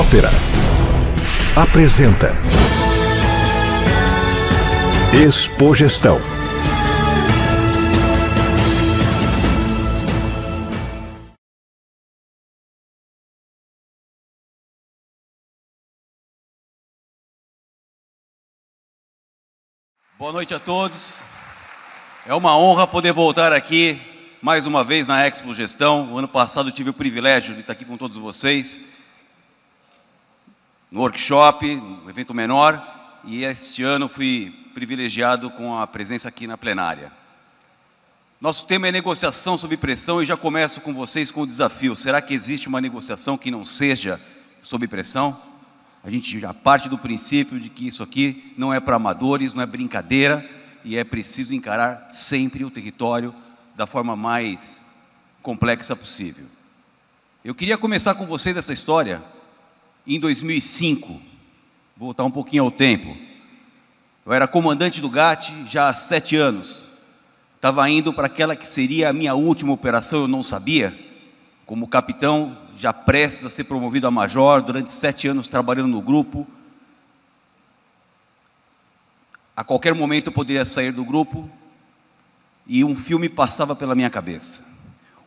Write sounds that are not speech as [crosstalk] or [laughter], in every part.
Ópera apresenta Expogestão. Boa noite a todos. É uma honra poder voltar aqui mais uma vez na Expo Gestão. O ano passado eu tive o privilégio de estar aqui com todos vocês no workshop, um evento menor, e este ano fui privilegiado com a presença aqui na plenária. Nosso tema é negociação sob pressão e já começo com vocês com o desafio. Será que existe uma negociação que não seja sob pressão? A gente já parte do princípio de que isso aqui não é para amadores, não é brincadeira e é preciso encarar sempre o território da forma mais complexa possível. Eu queria começar com vocês essa história em 2005. Vou voltar um pouquinho ao tempo. Eu era comandante do GAT já há sete anos. Estava indo para aquela que seria a minha última operação, eu não sabia. Como capitão, já prestes a ser promovido a major, durante sete anos trabalhando no grupo. A qualquer momento eu poderia sair do grupo e um filme passava pela minha cabeça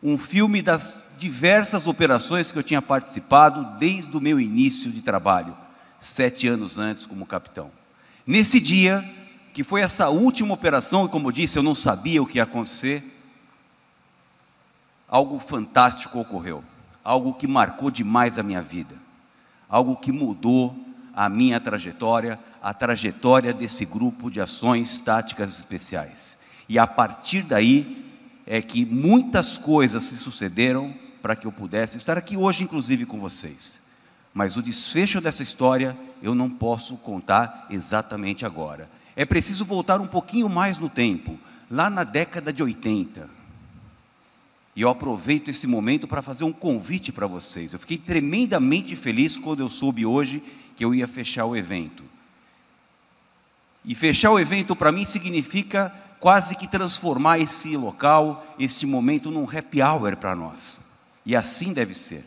um filme das diversas operações que eu tinha participado desde o meu início de trabalho, sete anos antes como capitão. Nesse dia, que foi essa última operação, e como eu disse, eu não sabia o que ia acontecer, algo fantástico ocorreu, algo que marcou demais a minha vida, algo que mudou a minha trajetória, a trajetória desse grupo de ações táticas especiais. E a partir daí, é que muitas coisas se sucederam para que eu pudesse estar aqui hoje, inclusive com vocês. Mas o desfecho dessa história eu não posso contar exatamente agora. É preciso voltar um pouquinho mais no tempo, lá na década de 80. E eu aproveito esse momento para fazer um convite para vocês. Eu fiquei tremendamente feliz quando eu soube hoje que eu ia fechar o evento. E fechar o evento para mim significa quase que transformar esse local, esse momento, num happy hour para nós. E assim deve ser.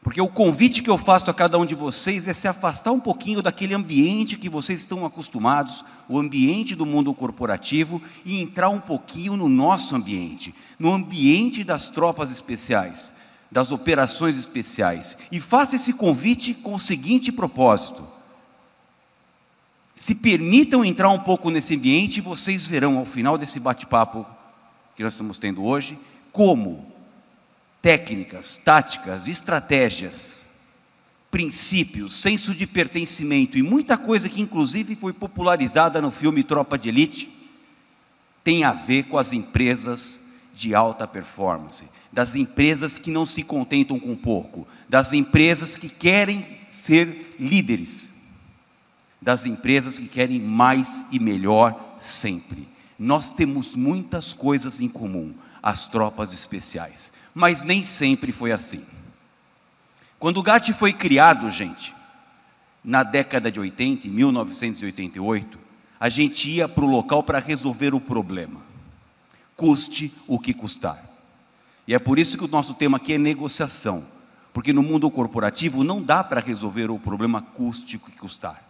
Porque o convite que eu faço a cada um de vocês é se afastar um pouquinho daquele ambiente que vocês estão acostumados, o ambiente do mundo corporativo, e entrar um pouquinho no nosso ambiente, no ambiente das tropas especiais, das operações especiais. E faça esse convite com o seguinte propósito: se permitam entrar um pouco nesse ambiente e vocês verão ao final desse bate-papo que nós estamos tendo hoje como técnicas, táticas, estratégias, princípios, senso de pertencimento e muita coisa que inclusive foi popularizada no filme Tropa de Elite tem a ver com as empresas de alta performance, das empresas que não se contentam com pouco, das empresas que querem ser líderes das empresas que querem mais e melhor sempre. Nós temos muitas coisas em comum, as tropas especiais, mas nem sempre foi assim. Quando o GAT foi criado, gente, na década de 80, em 1988, a gente ia para o local para resolver o problema, custe o que custar. E é por isso que o nosso tema aqui é negociação, porque no mundo corporativo não dá para resolver o problema custe o que custar.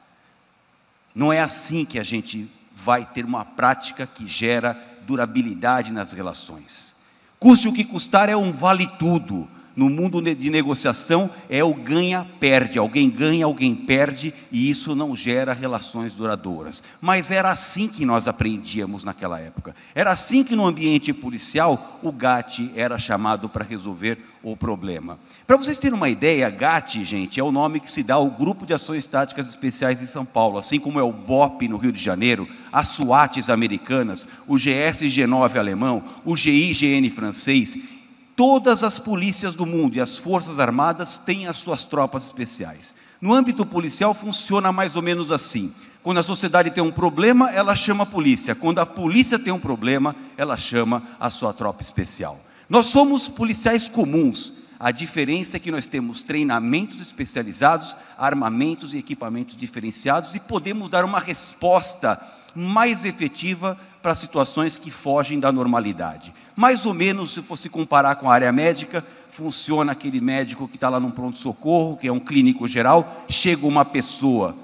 Não é assim que a gente vai ter uma prática que gera durabilidade nas relações. Custe o que custar é um vale tudo. No mundo de negociação é o ganha-perde. Alguém ganha, alguém perde, e isso não gera relações duradouras. Mas era assim que nós aprendíamos naquela época. Era assim que no ambiente policial o GAT era chamado para resolver o problema. Para vocês terem uma ideia, GAT, gente, é o nome que se dá ao Grupo de Ações Táticas Especiais em São Paulo, assim como é o BOP no Rio de Janeiro, as SWATs americanas, o GS-G9 alemão, o GIGN francês Todas as polícias do mundo e as forças armadas têm as suas tropas especiais. No âmbito policial funciona mais ou menos assim. Quando a sociedade tem um problema, ela chama a polícia. Quando a polícia tem um problema, ela chama a sua tropa especial. Nós somos policiais comuns. A diferença é que nós temos treinamentos especializados, armamentos e equipamentos diferenciados e podemos dar uma resposta mais efetiva para situações que fogem da normalidade. Mais ou menos, se fosse comparar com a área médica, funciona aquele médico que está lá num pronto-socorro, que é um clínico geral, chega uma pessoa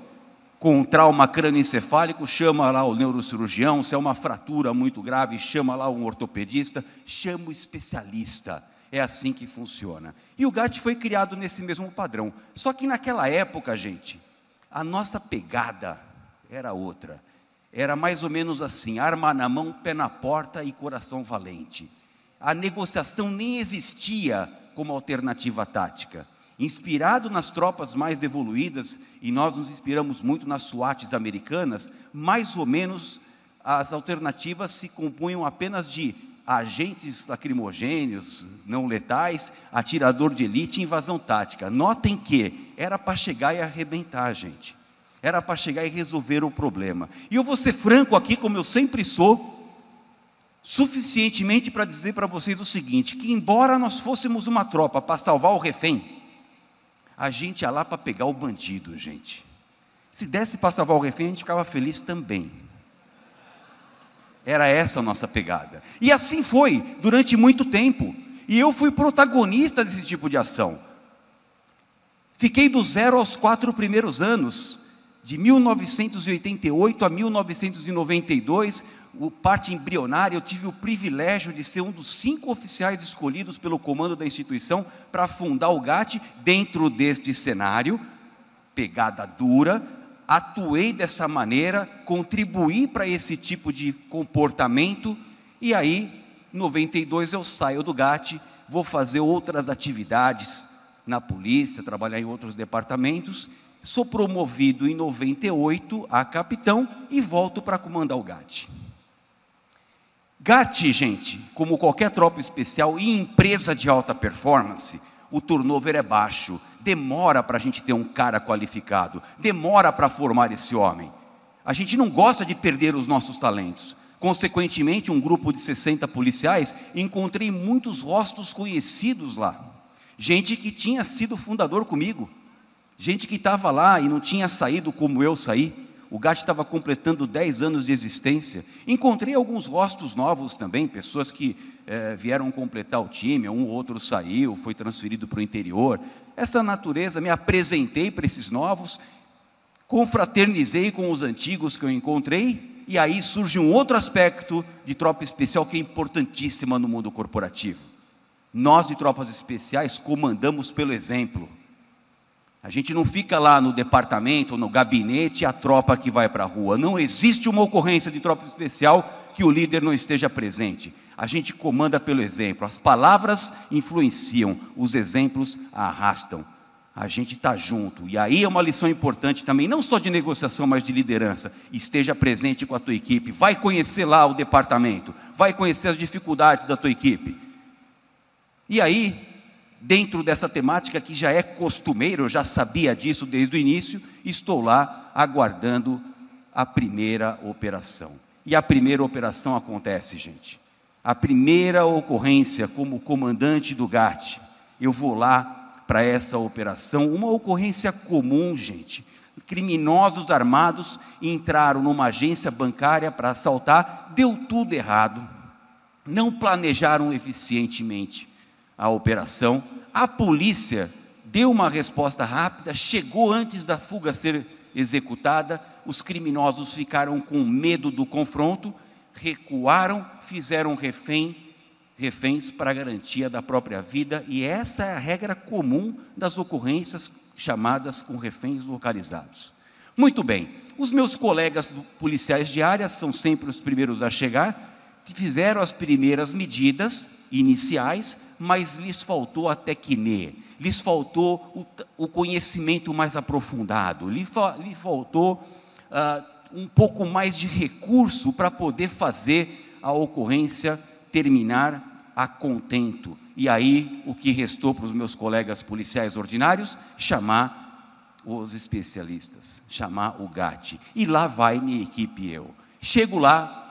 com um trauma crânioencefálico, chama lá o neurocirurgião, se é uma fratura muito grave, chama lá um ortopedista, chama o especialista. É assim que funciona. E o GAT foi criado nesse mesmo padrão. Só que naquela época, gente, a nossa pegada era outra era mais ou menos assim: arma na mão, pé na porta e coração valente. A negociação nem existia como alternativa tática. Inspirado nas tropas mais evoluídas, e nós nos inspiramos muito nas SWATs americanas, mais ou menos as alternativas se compunham apenas de agentes lacrimogêneos, não letais, atirador de elite e invasão tática. Notem que era para chegar e arrebentar, gente era para chegar e resolver o problema. E eu vou ser franco aqui, como eu sempre sou, suficientemente para dizer para vocês o seguinte: que embora nós fôssemos uma tropa para salvar o refém, a gente ia lá para pegar o bandido, gente. Se desse para salvar o refém, a gente ficava feliz também. Era essa a nossa pegada. E assim foi durante muito tempo. E eu fui protagonista desse tipo de ação. Fiquei do zero aos quatro primeiros anos de 1988 a 1992, parte embrionária, eu tive o privilégio de ser um dos cinco oficiais escolhidos pelo comando da instituição para fundar o GAT dentro deste cenário, pegada dura, atuei dessa maneira, contribuí para esse tipo de comportamento, e aí, em 92, eu saio do GAT, vou fazer outras atividades na polícia, trabalhar em outros departamentos, sou promovido em 98 a capitão e volto para comandar o GAT. GAT, gente, como qualquer tropa especial e empresa de alta performance, o turnover é baixo, demora para a gente ter um cara qualificado, demora para formar esse homem. A gente não gosta de perder os nossos talentos. Consequentemente, um grupo de 60 policiais, encontrei muitos rostos conhecidos lá. Gente que tinha sido fundador comigo, Gente que estava lá e não tinha saído como eu saí. O gato estava completando 10 anos de existência. Encontrei alguns rostos novos também, pessoas que eh, vieram completar o time, um ou outro saiu, foi transferido para o interior. Essa natureza, me apresentei para esses novos, confraternizei com os antigos que eu encontrei, e aí surge um outro aspecto de tropa especial que é importantíssima no mundo corporativo. Nós de tropas especiais comandamos pelo exemplo. A gente não fica lá no departamento, no gabinete, a tropa que vai para a rua. Não existe uma ocorrência de tropa especial que o líder não esteja presente. A gente comanda pelo exemplo. As palavras influenciam, os exemplos arrastam. A gente está junto. E aí é uma lição importante também, não só de negociação, mas de liderança. Esteja presente com a tua equipe. Vai conhecer lá o departamento. Vai conhecer as dificuldades da tua equipe. E aí, dentro dessa temática que já é costumeiro, eu já sabia disso desde o início, estou lá aguardando a primeira operação. E a primeira operação acontece, gente. A primeira ocorrência como comandante do GAT, eu vou lá para essa operação, uma ocorrência comum, gente. Criminosos armados entraram numa agência bancária para assaltar, deu tudo errado. Não planejaram eficientemente a operação a polícia deu uma resposta rápida, chegou antes da fuga ser executada, os criminosos ficaram com medo do confronto, recuaram, fizeram refém, reféns para garantia da própria vida, e essa é a regra comum das ocorrências chamadas com reféns localizados. Muito bem, os meus colegas policiais de área são sempre os primeiros a chegar, fizeram as primeiras medidas iniciais, mas lhes faltou a tecne, lhes faltou o, o conhecimento mais aprofundado, lhe, fa, lhe faltou uh, um pouco mais de recurso para poder fazer a ocorrência terminar a contento. E aí, o que restou para os meus colegas policiais ordinários? Chamar os especialistas, chamar o GAT. E lá vai minha equipe e eu. Chego lá,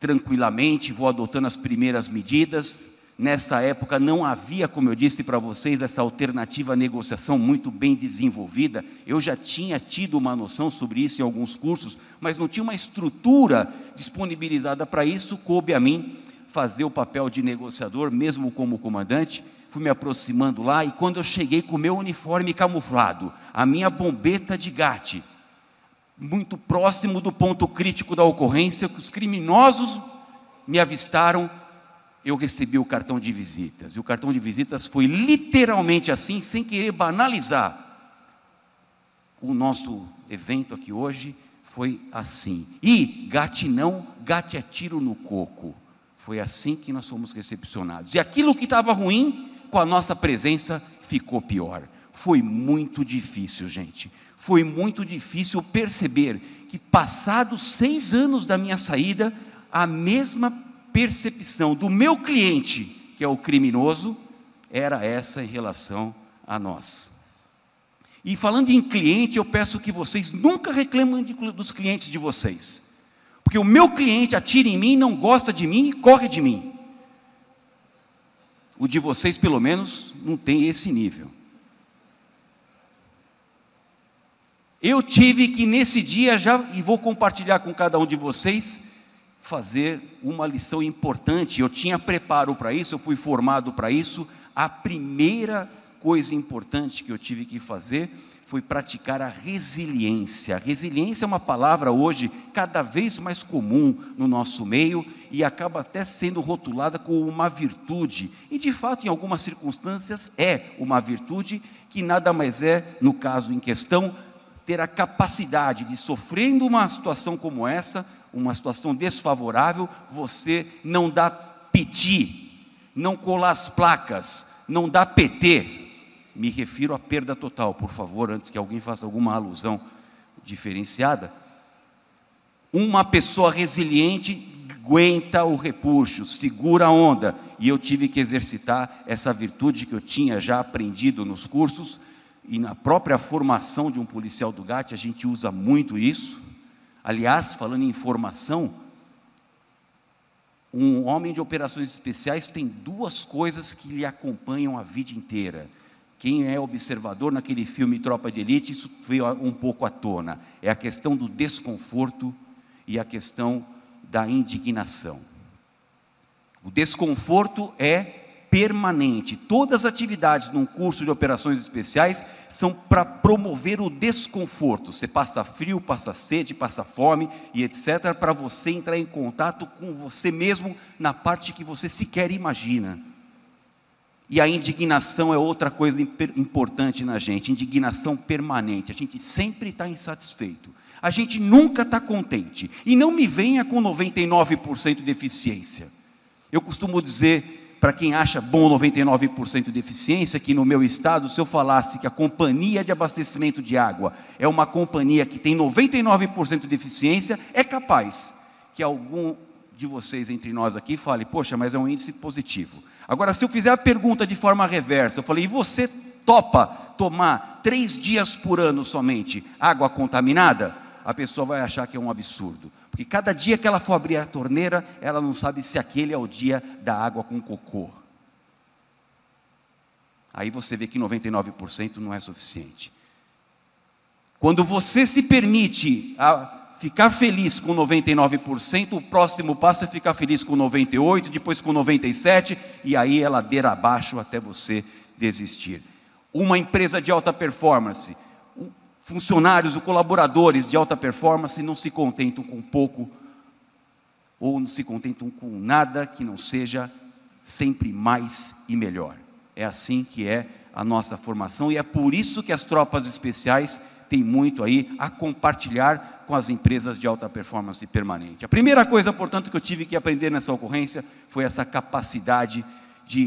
tranquilamente, vou adotando as primeiras medidas. Nessa época não havia, como eu disse para vocês, essa alternativa à negociação muito bem desenvolvida. Eu já tinha tido uma noção sobre isso em alguns cursos, mas não tinha uma estrutura disponibilizada para isso. Coube a mim fazer o papel de negociador, mesmo como comandante. Fui me aproximando lá e quando eu cheguei com o meu uniforme camuflado, a minha bombeta de gato, muito próximo do ponto crítico da ocorrência, que os criminosos me avistaram, eu recebi o cartão de visitas. E o cartão de visitas foi literalmente assim, sem querer banalizar. O nosso evento aqui hoje foi assim. E gatinão, gate é tiro no coco. Foi assim que nós fomos recepcionados. E aquilo que estava ruim, com a nossa presença, ficou pior. Foi muito difícil, gente foi muito difícil perceber que, passados seis anos da minha saída, a mesma percepção do meu cliente, que é o criminoso, era essa em relação a nós. E falando em cliente, eu peço que vocês nunca reclamem dos clientes de vocês. Porque o meu cliente atira em mim, não gosta de mim e corre de mim. O de vocês, pelo menos, não tem esse nível. Eu tive que nesse dia já, e vou compartilhar com cada um de vocês, fazer uma lição importante. Eu tinha preparo para isso, eu fui formado para isso. A primeira coisa importante que eu tive que fazer foi praticar a resiliência. Resiliência é uma palavra hoje cada vez mais comum no nosso meio e acaba até sendo rotulada como uma virtude. E de fato, em algumas circunstâncias, é uma virtude que nada mais é, no caso em questão, ter a capacidade de, sofrendo uma situação como essa, uma situação desfavorável, você não dá piti, não colar as placas, não dá PT. Me refiro à perda total, por favor, antes que alguém faça alguma alusão diferenciada. Uma pessoa resiliente aguenta o repuxo, segura a onda. E eu tive que exercitar essa virtude que eu tinha já aprendido nos cursos e na própria formação de um policial do GAT, a gente usa muito isso. Aliás, falando em formação, um homem de operações especiais tem duas coisas que lhe acompanham a vida inteira. Quem é observador naquele filme Tropa de Elite, isso veio um pouco à tona. É a questão do desconforto e a questão da indignação. O desconforto é permanente. Todas as atividades num curso de operações especiais são para promover o desconforto. Você passa frio, passa sede, passa fome e etc., para você entrar em contato com você mesmo na parte que você sequer imagina. E a indignação é outra coisa importante na gente, indignação permanente. A gente sempre está insatisfeito, a gente nunca está contente. E não me venha com 99% de eficiência. Eu costumo dizer para quem acha bom 99% de eficiência, que no meu estado, se eu falasse que a companhia de abastecimento de água é uma companhia que tem 99% de eficiência, é capaz que algum de vocês entre nós aqui fale, poxa, mas é um índice positivo. Agora, se eu fizer a pergunta de forma reversa, eu falei, e você topa tomar três dias por ano somente água contaminada? a pessoa vai achar que é um absurdo. Porque cada dia que ela for abrir a torneira, ela não sabe se aquele é o dia da água com cocô. Aí você vê que 99% não é suficiente. Quando você se permite ficar feliz com 99%, o próximo passo é ficar feliz com 98%, depois com 97%, e aí é ladeira abaixo até você desistir. Uma empresa de alta performance funcionários ou colaboradores de alta performance não se contentam com pouco ou não se contentam com nada que não seja sempre mais e melhor. É assim que é a nossa formação e é por isso que as tropas especiais têm muito aí a compartilhar com as empresas de alta performance permanente. A primeira coisa, portanto, que eu tive que aprender nessa ocorrência foi essa capacidade de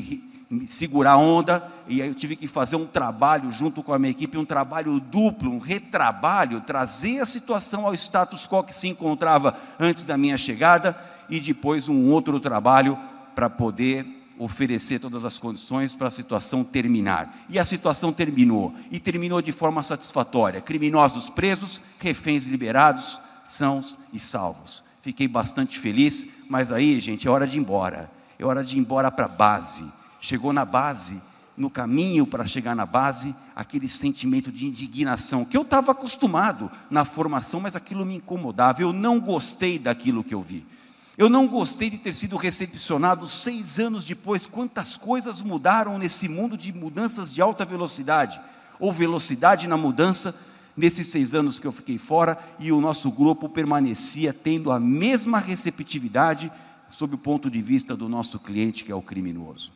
segurar a onda, e aí eu tive que fazer um trabalho junto com a minha equipe, um trabalho duplo, um retrabalho, trazer a situação ao status quo que se encontrava antes da minha chegada, e depois um outro trabalho para poder oferecer todas as condições para a situação terminar. E a situação terminou, e terminou de forma satisfatória. Criminosos presos, reféns liberados, sãos e salvos. Fiquei bastante feliz, mas aí, gente, é hora de ir embora. É hora de ir embora para a base chegou na base, no caminho para chegar na base, aquele sentimento de indignação, que eu estava acostumado na formação, mas aquilo me incomodava. Eu não gostei daquilo que eu vi. Eu não gostei de ter sido recepcionado seis anos depois. Quantas coisas mudaram nesse mundo de mudanças de alta velocidade, ou velocidade na mudança, nesses seis anos que eu fiquei fora, e o nosso grupo permanecia tendo a mesma receptividade sob o ponto de vista do nosso cliente, que é o criminoso.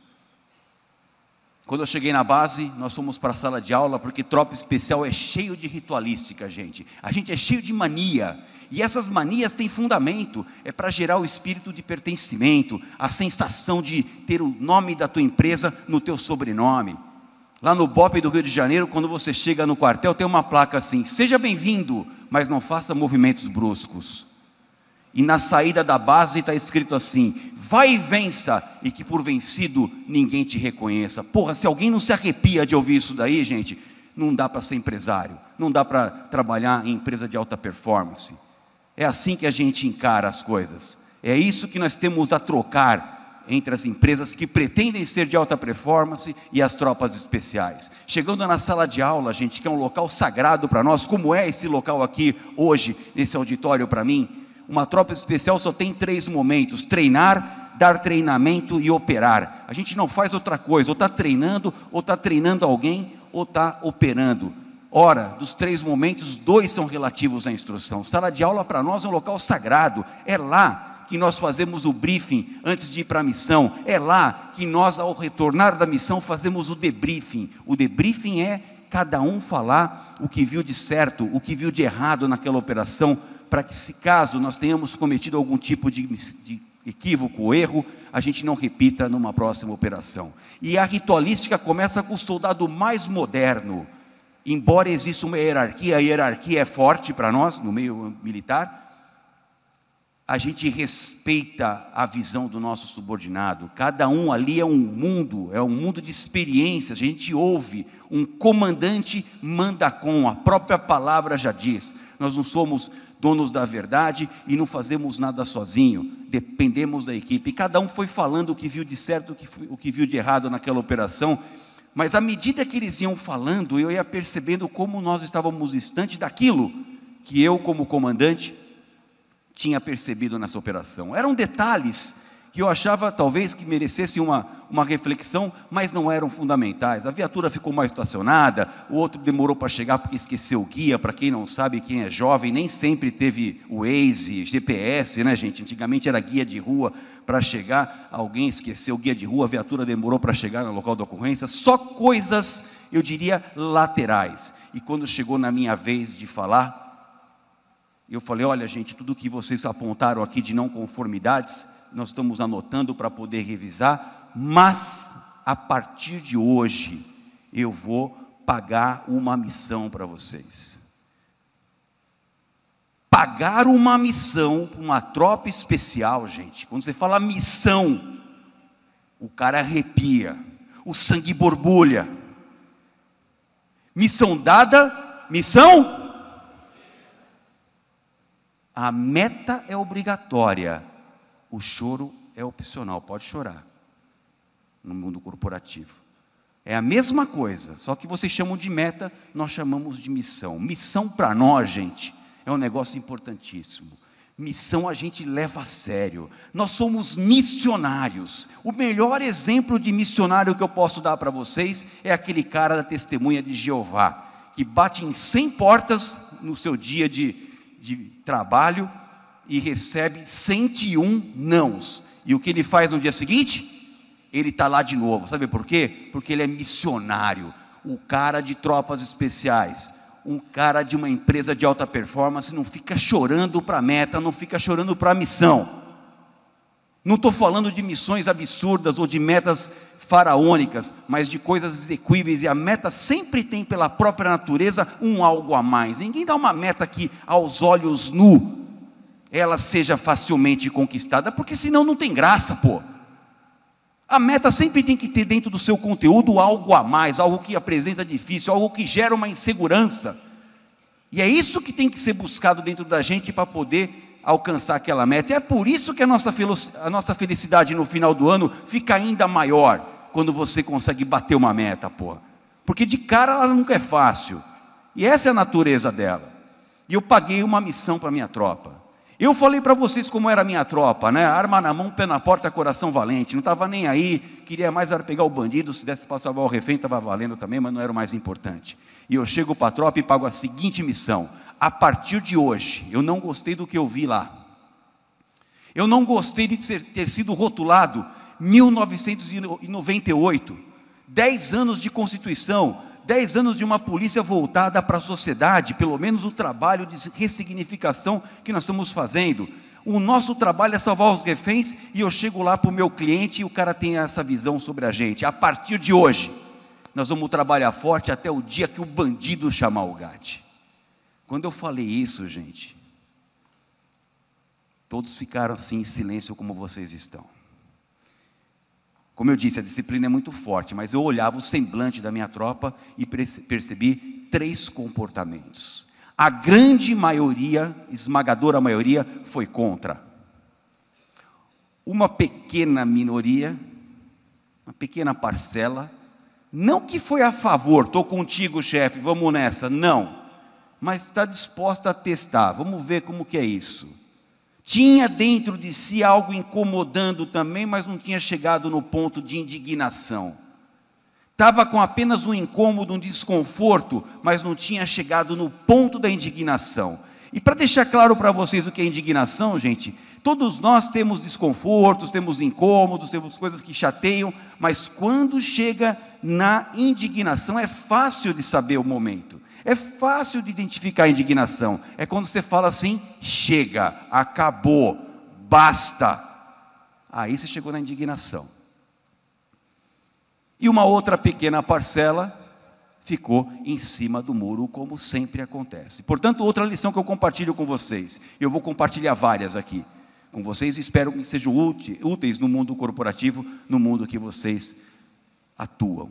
Quando eu cheguei na base, nós fomos para a sala de aula, porque tropa especial é cheio de ritualística, gente. A gente é cheio de mania. E essas manias têm fundamento, é para gerar o espírito de pertencimento, a sensação de ter o nome da tua empresa no teu sobrenome. Lá no BOP do Rio de Janeiro, quando você chega no quartel, tem uma placa assim: seja bem-vindo, mas não faça movimentos bruscos. E na saída da base está escrito assim: vai e vença, e que por vencido ninguém te reconheça. Porra, se alguém não se arrepia de ouvir isso daí, gente, não dá para ser empresário, não dá para trabalhar em empresa de alta performance. É assim que a gente encara as coisas. É isso que nós temos a trocar entre as empresas que pretendem ser de alta performance e as tropas especiais. Chegando na sala de aula, gente, que é um local sagrado para nós, como é esse local aqui hoje, nesse auditório para mim, uma tropa especial só tem três momentos: treinar, dar treinamento e operar. A gente não faz outra coisa, ou está treinando, ou está treinando alguém, ou está operando. Ora, dos três momentos, dois são relativos à instrução. Sala de aula para nós é um local sagrado, é lá que nós fazemos o briefing antes de ir para a missão. É lá que nós, ao retornar da missão, fazemos o debriefing. O debriefing é cada um falar o que viu de certo, o que viu de errado naquela operação, para que, se caso nós tenhamos cometido algum tipo de, de equívoco ou erro, a gente não repita numa próxima operação. E a ritualística começa com o soldado mais moderno. Embora exista uma hierarquia, a hierarquia é forte para nós, no meio militar, a gente respeita a visão do nosso subordinado. Cada um ali é um mundo, é um mundo de experiências. A gente ouve, um comandante manda com, a própria palavra já diz. Nós não somos donos da verdade e não fazemos nada sozinho, dependemos da equipe. cada um foi falando o que viu de certo, o que viu de errado naquela operação, mas à medida que eles iam falando, eu ia percebendo como nós estávamos distante daquilo que eu, como comandante, tinha percebido nessa operação. Eram detalhes que eu achava talvez que merecesse uma, uma reflexão, mas não eram fundamentais. A viatura ficou mal estacionada, o outro demorou para chegar porque esqueceu o guia. Para quem não sabe, quem é jovem, nem sempre teve o Waze, GPS, né, gente? Antigamente era guia de rua para chegar, alguém esqueceu o guia de rua, a viatura demorou para chegar no local da ocorrência. Só coisas, eu diria, laterais. E quando chegou na minha vez de falar, eu falei: olha, gente, tudo que vocês apontaram aqui de não conformidades nós estamos anotando para poder revisar, mas a partir de hoje eu vou pagar uma missão para vocês. Pagar uma missão para uma tropa especial, gente. Quando você fala missão, o cara arrepia, o sangue borbulha. Missão dada, missão? A meta é obrigatória, o choro é opcional, pode chorar no mundo corporativo. É a mesma coisa, só que vocês chamam de meta, nós chamamos de missão. Missão para nós, gente, é um negócio importantíssimo. Missão a gente leva a sério. Nós somos missionários. O melhor exemplo de missionário que eu posso dar para vocês é aquele cara da testemunha de Jeová, que bate em 100 portas no seu dia de, de trabalho e recebe 101 nãos. E o que ele faz no dia seguinte? Ele está lá de novo. Sabe por quê? Porque ele é missionário, o cara de tropas especiais um cara de uma empresa de alta performance não fica chorando para a meta, não fica chorando para a missão. Não estou falando de missões absurdas ou de metas faraônicas, mas de coisas exequíveis. E a meta sempre tem, pela própria natureza, um algo a mais. Ninguém dá uma meta que, aos olhos nu, ela seja facilmente conquistada, porque senão não tem graça, pô. A meta sempre tem que ter dentro do seu conteúdo algo a mais, algo que apresenta difícil, algo que gera uma insegurança. E é isso que tem que ser buscado dentro da gente para poder alcançar aquela meta. E é por isso que a nossa, a nossa felicidade no final do ano fica ainda maior quando você consegue bater uma meta, pô. Porque de cara ela nunca é fácil. E essa é a natureza dela. E eu paguei uma missão para minha tropa. Eu falei para vocês como era a minha tropa, né? Arma na mão, pé na porta, coração valente. Não estava nem aí, queria mais era pegar o bandido, se desse para salvar o refém, estava valendo também, mas não era o mais importante. E eu chego para a tropa e pago a seguinte missão: a partir de hoje, eu não gostei do que eu vi lá. Eu não gostei de ser, ter sido rotulado 1998, 10 anos de Constituição, Dez anos de uma polícia voltada para a sociedade, pelo menos o trabalho de ressignificação que nós estamos fazendo. O nosso trabalho é salvar os reféns e eu chego lá para o meu cliente e o cara tem essa visão sobre a gente. A partir de hoje, nós vamos trabalhar forte até o dia que o bandido chamar o gato Quando eu falei isso, gente, todos ficaram assim em silêncio como vocês estão. Como eu disse, a disciplina é muito forte, mas eu olhava o semblante da minha tropa e percebi três comportamentos. A grande maioria, esmagadora maioria, foi contra. Uma pequena minoria, uma pequena parcela, não que foi a favor, estou contigo, chefe, vamos nessa, não, mas está disposta a testar, vamos ver como que é isso. Tinha dentro de si algo incomodando também, mas não tinha chegado no ponto de indignação. Estava com apenas um incômodo, um desconforto, mas não tinha chegado no ponto da indignação. E para deixar claro para vocês o que é indignação, gente, todos nós temos desconfortos, temos incômodos, temos coisas que chateiam, mas quando chega na indignação é fácil de saber o momento. É fácil de identificar a indignação. É quando você fala assim: chega, acabou, basta. Aí você chegou na indignação. E uma outra pequena parcela ficou em cima do muro, como sempre acontece. Portanto, outra lição que eu compartilho com vocês, eu vou compartilhar várias aqui com vocês, espero que sejam úteis no mundo corporativo, no mundo que vocês atuam.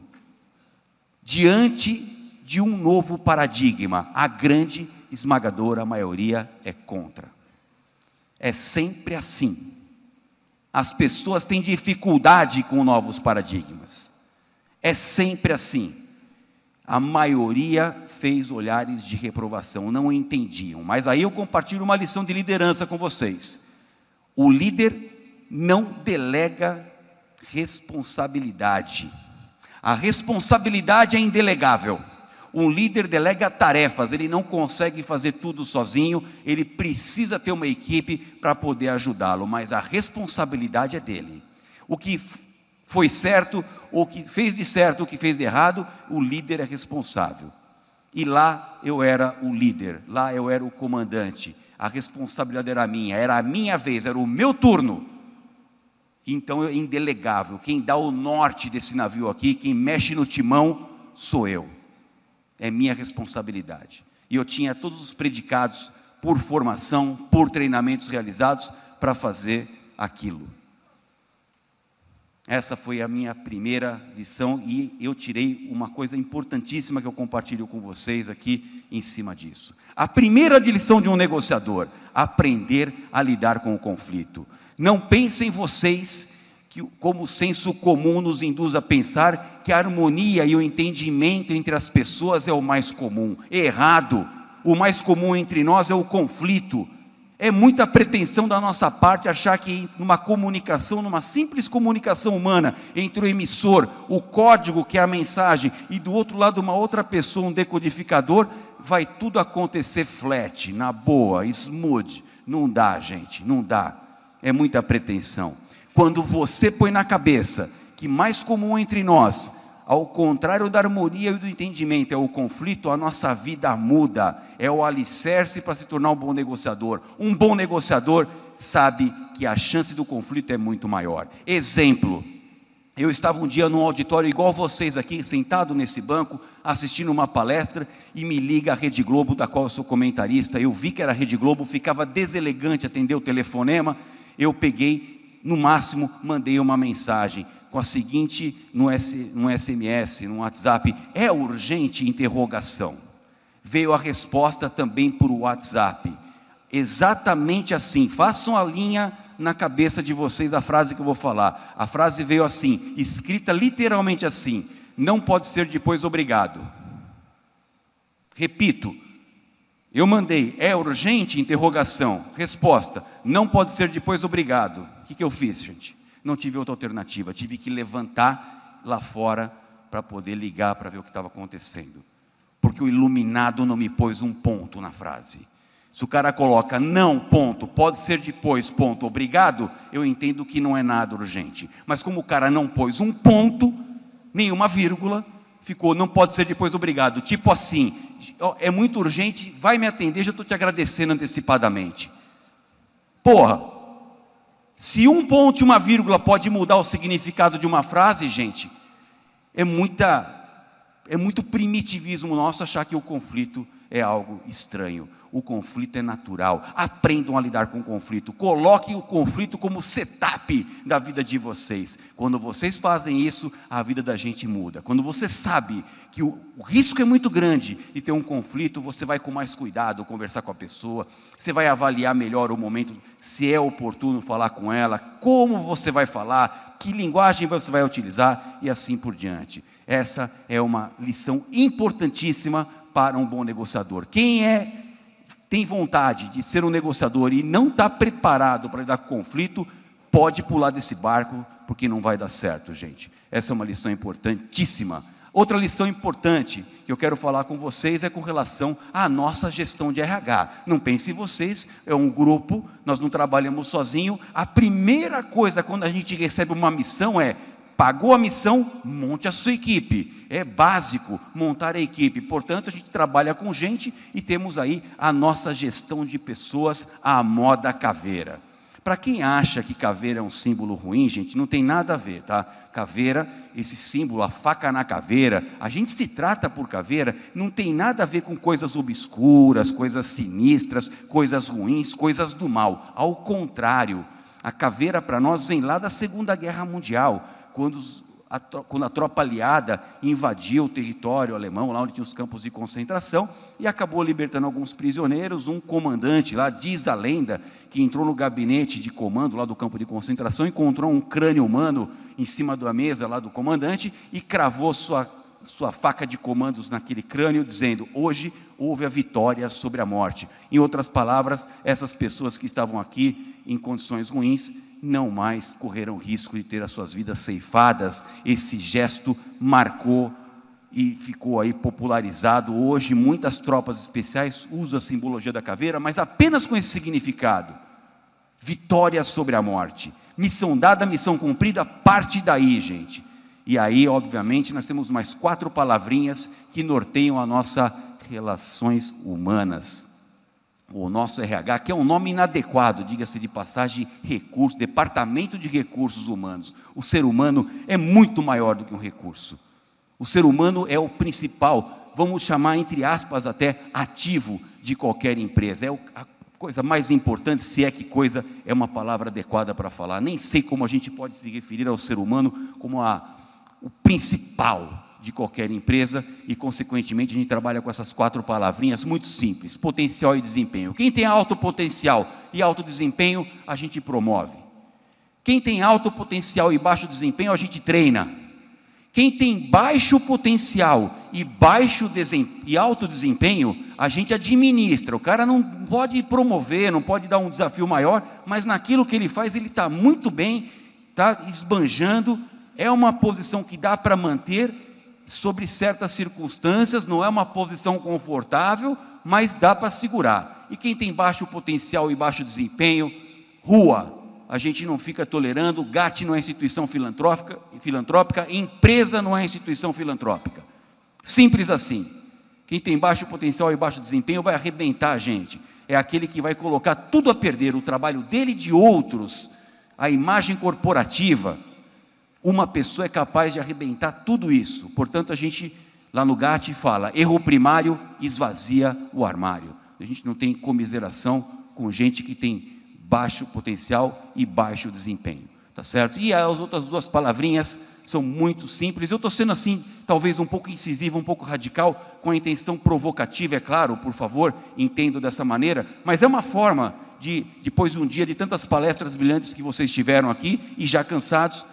Diante de um novo paradigma. A grande esmagadora maioria é contra. É sempre assim. As pessoas têm dificuldade com novos paradigmas. É sempre assim. A maioria fez olhares de reprovação, não entendiam. Mas aí eu compartilho uma lição de liderança com vocês. O líder não delega responsabilidade. A responsabilidade é indelegável. Um líder delega tarefas, ele não consegue fazer tudo sozinho, ele precisa ter uma equipe para poder ajudá-lo, mas a responsabilidade é dele. O que foi certo, o que fez de certo, o que fez de errado, o líder é responsável. E lá eu era o líder, lá eu era o comandante, a responsabilidade era minha, era a minha vez, era o meu turno. Então é indelegável, quem dá o norte desse navio aqui, quem mexe no timão, sou eu é minha responsabilidade. E eu tinha todos os predicados por formação, por treinamentos realizados para fazer aquilo. Essa foi a minha primeira lição e eu tirei uma coisa importantíssima que eu compartilho com vocês aqui em cima disso. A primeira lição de um negociador: aprender a lidar com o conflito. Não pensem vocês que, como o senso comum nos induz a pensar que a harmonia e o entendimento entre as pessoas é o mais comum. É errado. O mais comum entre nós é o conflito. É muita pretensão da nossa parte achar que numa comunicação, numa simples comunicação humana entre o emissor, o código que é a mensagem e do outro lado uma outra pessoa, um decodificador, vai tudo acontecer flat, na boa, smooth. Não dá, gente, não dá. É muita pretensão. Quando você põe na cabeça que mais comum entre nós, ao contrário da harmonia e do entendimento, é o conflito, a nossa vida muda, é o alicerce para se tornar um bom negociador. Um bom negociador sabe que a chance do conflito é muito maior. Exemplo: eu estava um dia num auditório igual vocês aqui, sentado nesse banco, assistindo uma palestra, e me liga a Rede Globo, da qual eu sou comentarista. Eu vi que era a Rede Globo, ficava deselegante atender o telefonema. Eu peguei no máximo mandei uma mensagem com a seguinte no, S, no SMS, no WhatsApp, é urgente interrogação. Veio a resposta também por WhatsApp. Exatamente assim, façam a linha na cabeça de vocês a frase que eu vou falar. A frase veio assim, escrita literalmente assim: não pode ser depois obrigado. Repito, eu mandei, é urgente? Interrogação. Resposta: não pode ser depois obrigado que, que eu fiz, gente? Não tive outra alternativa, tive que levantar lá fora para poder ligar para ver o que estava acontecendo. Porque o iluminado não me pôs um ponto na frase. Se o cara coloca não, ponto, pode ser depois, ponto, obrigado, eu entendo que não é nada urgente. Mas como o cara não pôs um ponto, nenhuma vírgula, ficou não pode ser depois, obrigado. Tipo assim, é muito urgente, vai me atender, já estou te agradecendo antecipadamente. Porra, se um ponto e uma vírgula pode mudar o significado de uma frase, gente, é muita é muito primitivismo nosso achar que o conflito é algo estranho. O conflito é natural. Aprendam a lidar com o conflito. Coloquem o conflito como setup da vida de vocês. Quando vocês fazem isso, a vida da gente muda. Quando você sabe que o, risco é muito grande e ter um conflito, você vai com mais cuidado conversar com a pessoa, você vai avaliar melhor o momento, se é oportuno falar com ela, como você vai falar, que linguagem você vai utilizar e assim por diante. Essa é uma lição importantíssima para um bom negociador. Quem é tem vontade de ser um negociador e não está preparado para lidar com conflito, pode pular desse barco, porque não vai dar certo, gente. Essa é uma lição importantíssima. Outra lição importante que eu quero falar com vocês é com relação à nossa gestão de RH. Não pensem vocês, é um grupo, nós não trabalhamos sozinho. A primeira coisa quando a gente recebe uma missão é pagou a missão, monte a sua equipe. É básico montar a equipe. Portanto, a gente trabalha com gente e temos aí a nossa gestão de pessoas à moda caveira. Para quem acha que caveira é um símbolo ruim, gente, não tem nada a ver, tá? Caveira, esse símbolo, a faca na caveira, a gente se trata por caveira, não tem nada a ver com coisas obscuras, coisas sinistras, coisas ruins, coisas do mal. Ao contrário, a caveira para nós vem lá da Segunda Guerra Mundial quando, a, quando a tropa aliada invadiu o território alemão, lá onde tinha os campos de concentração, e acabou libertando alguns prisioneiros. Um comandante lá, diz a lenda, que entrou no gabinete de comando lá do campo de concentração, encontrou um crânio humano em cima da mesa lá do comandante e cravou sua, sua faca de comandos naquele crânio, dizendo: Hoje houve a vitória sobre a morte. Em outras palavras, essas pessoas que estavam aqui em condições ruins não mais correrão risco de ter as suas vidas ceifadas. Esse gesto marcou e ficou aí popularizado. Hoje, muitas tropas especiais usam a simbologia da caveira, mas apenas com esse significado: vitória sobre a morte. Missão dada, missão cumprida, parte daí, gente. E aí, obviamente, nós temos mais quatro palavrinhas que norteiam as nossas relações humanas o nosso RH, que é um nome inadequado, diga-se de passagem, recurso, departamento de recursos humanos. O ser humano é muito maior do que um recurso. O ser humano é o principal, vamos chamar entre aspas até ativo de qualquer empresa. É a coisa mais importante, se é que coisa é uma palavra adequada para falar. Nem sei como a gente pode se referir ao ser humano como a, o principal de qualquer empresa e, consequentemente, a gente trabalha com essas quatro palavrinhas muito simples: potencial e desempenho. Quem tem alto potencial e alto desempenho, a gente promove. Quem tem alto potencial e baixo desempenho, a gente treina. Quem tem baixo potencial e baixo e alto desempenho, a gente administra. O cara não pode promover, não pode dar um desafio maior, mas naquilo que ele faz, ele está muito bem, está esbanjando. É uma posição que dá para manter sobre certas circunstâncias, não é uma posição confortável, mas dá para segurar. E quem tem baixo potencial e baixo desempenho, rua. A gente não fica tolerando, GAT não é instituição filantrópica, filantrópica, empresa não é instituição filantrópica. Simples assim. Quem tem baixo potencial e baixo desempenho vai arrebentar a gente. É aquele que vai colocar tudo a perder, o trabalho dele e de outros, a imagem corporativa uma pessoa é capaz de arrebentar tudo isso. Portanto, a gente lá no GAT fala: erro primário esvazia o armário. A gente não tem comiseração com gente que tem baixo potencial e baixo desempenho, tá certo? E as outras duas palavrinhas são muito simples. Eu estou sendo assim, talvez um pouco incisivo, um pouco radical, com a intenção provocativa, é claro, por favor, entendo dessa maneira, mas é uma forma de, depois de um dia de tantas palestras brilhantes que vocês tiveram aqui, e já cansados,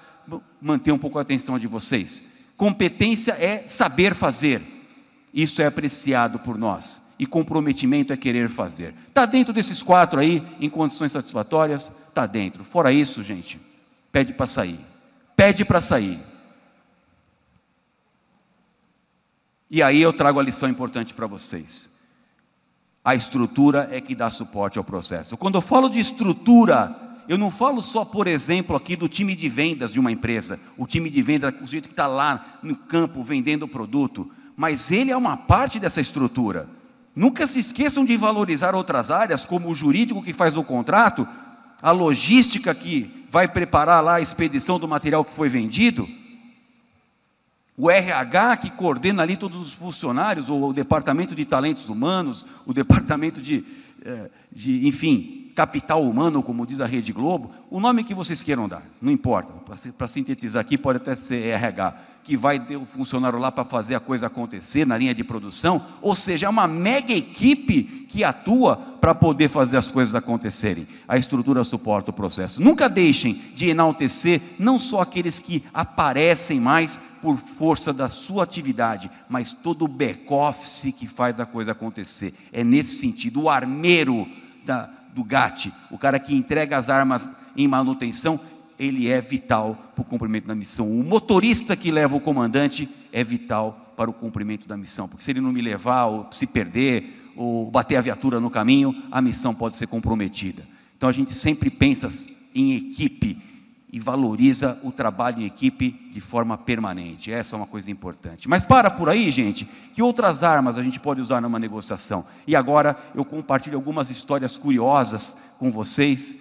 manter um pouco a atenção de vocês. Competência é saber fazer, isso é apreciado por nós, e comprometimento é querer fazer. Está dentro desses quatro aí, em condições satisfatórias? Está dentro. Fora isso, gente, pede para sair. Pede para sair. E aí eu trago a lição importante para vocês. A estrutura é que dá suporte ao processo. Quando eu falo de estrutura, eu não falo só, por exemplo, aqui do time de vendas de uma empresa, o time de vendas, o sujeito que está lá no campo vendendo o produto, mas ele é uma parte dessa estrutura. Nunca se esqueçam de valorizar outras áreas, como o jurídico que faz o contrato, a logística que vai preparar lá a expedição do material que foi vendido, o RH que coordena ali todos os funcionários, ou o departamento de talentos humanos, o departamento de, eh, de enfim, capital humano, como diz a Rede Globo, o nome que vocês queiram dar, não importa. Para sintetizar aqui, pode até ser RH, que vai ter o um funcionário lá para fazer a coisa acontecer na linha de produção, ou seja, é uma mega equipe que atua para poder fazer as coisas acontecerem. A estrutura suporta o processo. Nunca deixem de enaltecer não só aqueles que aparecem mais por força da sua atividade, mas todo o back-office que faz a coisa acontecer. É nesse sentido, o armeiro da do GAT, o cara que entrega as armas em manutenção, ele é vital para o cumprimento da missão. O motorista que leva o comandante é vital para o cumprimento da missão, porque se ele não me levar, ou se perder, ou bater a viatura no caminho, a missão pode ser comprometida. Então a gente sempre pensa em equipe e valoriza o trabalho em equipe de forma permanente. Essa é uma coisa importante. Mas para por aí, gente, que outras armas a gente pode usar numa negociação? E agora eu compartilho algumas histórias curiosas com vocês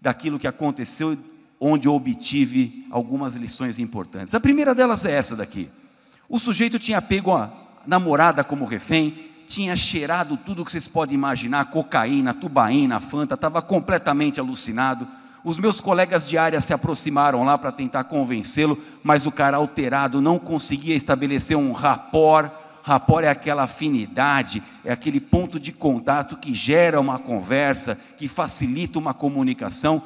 daquilo que aconteceu onde eu obtive algumas lições importantes. A primeira delas é essa daqui. O sujeito tinha pego a namorada como refém, tinha cheirado tudo que vocês podem imaginar, cocaína, tubaína, fanta, estava completamente alucinado os meus colegas de área se aproximaram lá para tentar convencê-lo, mas o cara alterado não conseguia estabelecer um rapport. Rapport é aquela afinidade, é aquele ponto de contato que gera uma conversa, que facilita uma comunicação.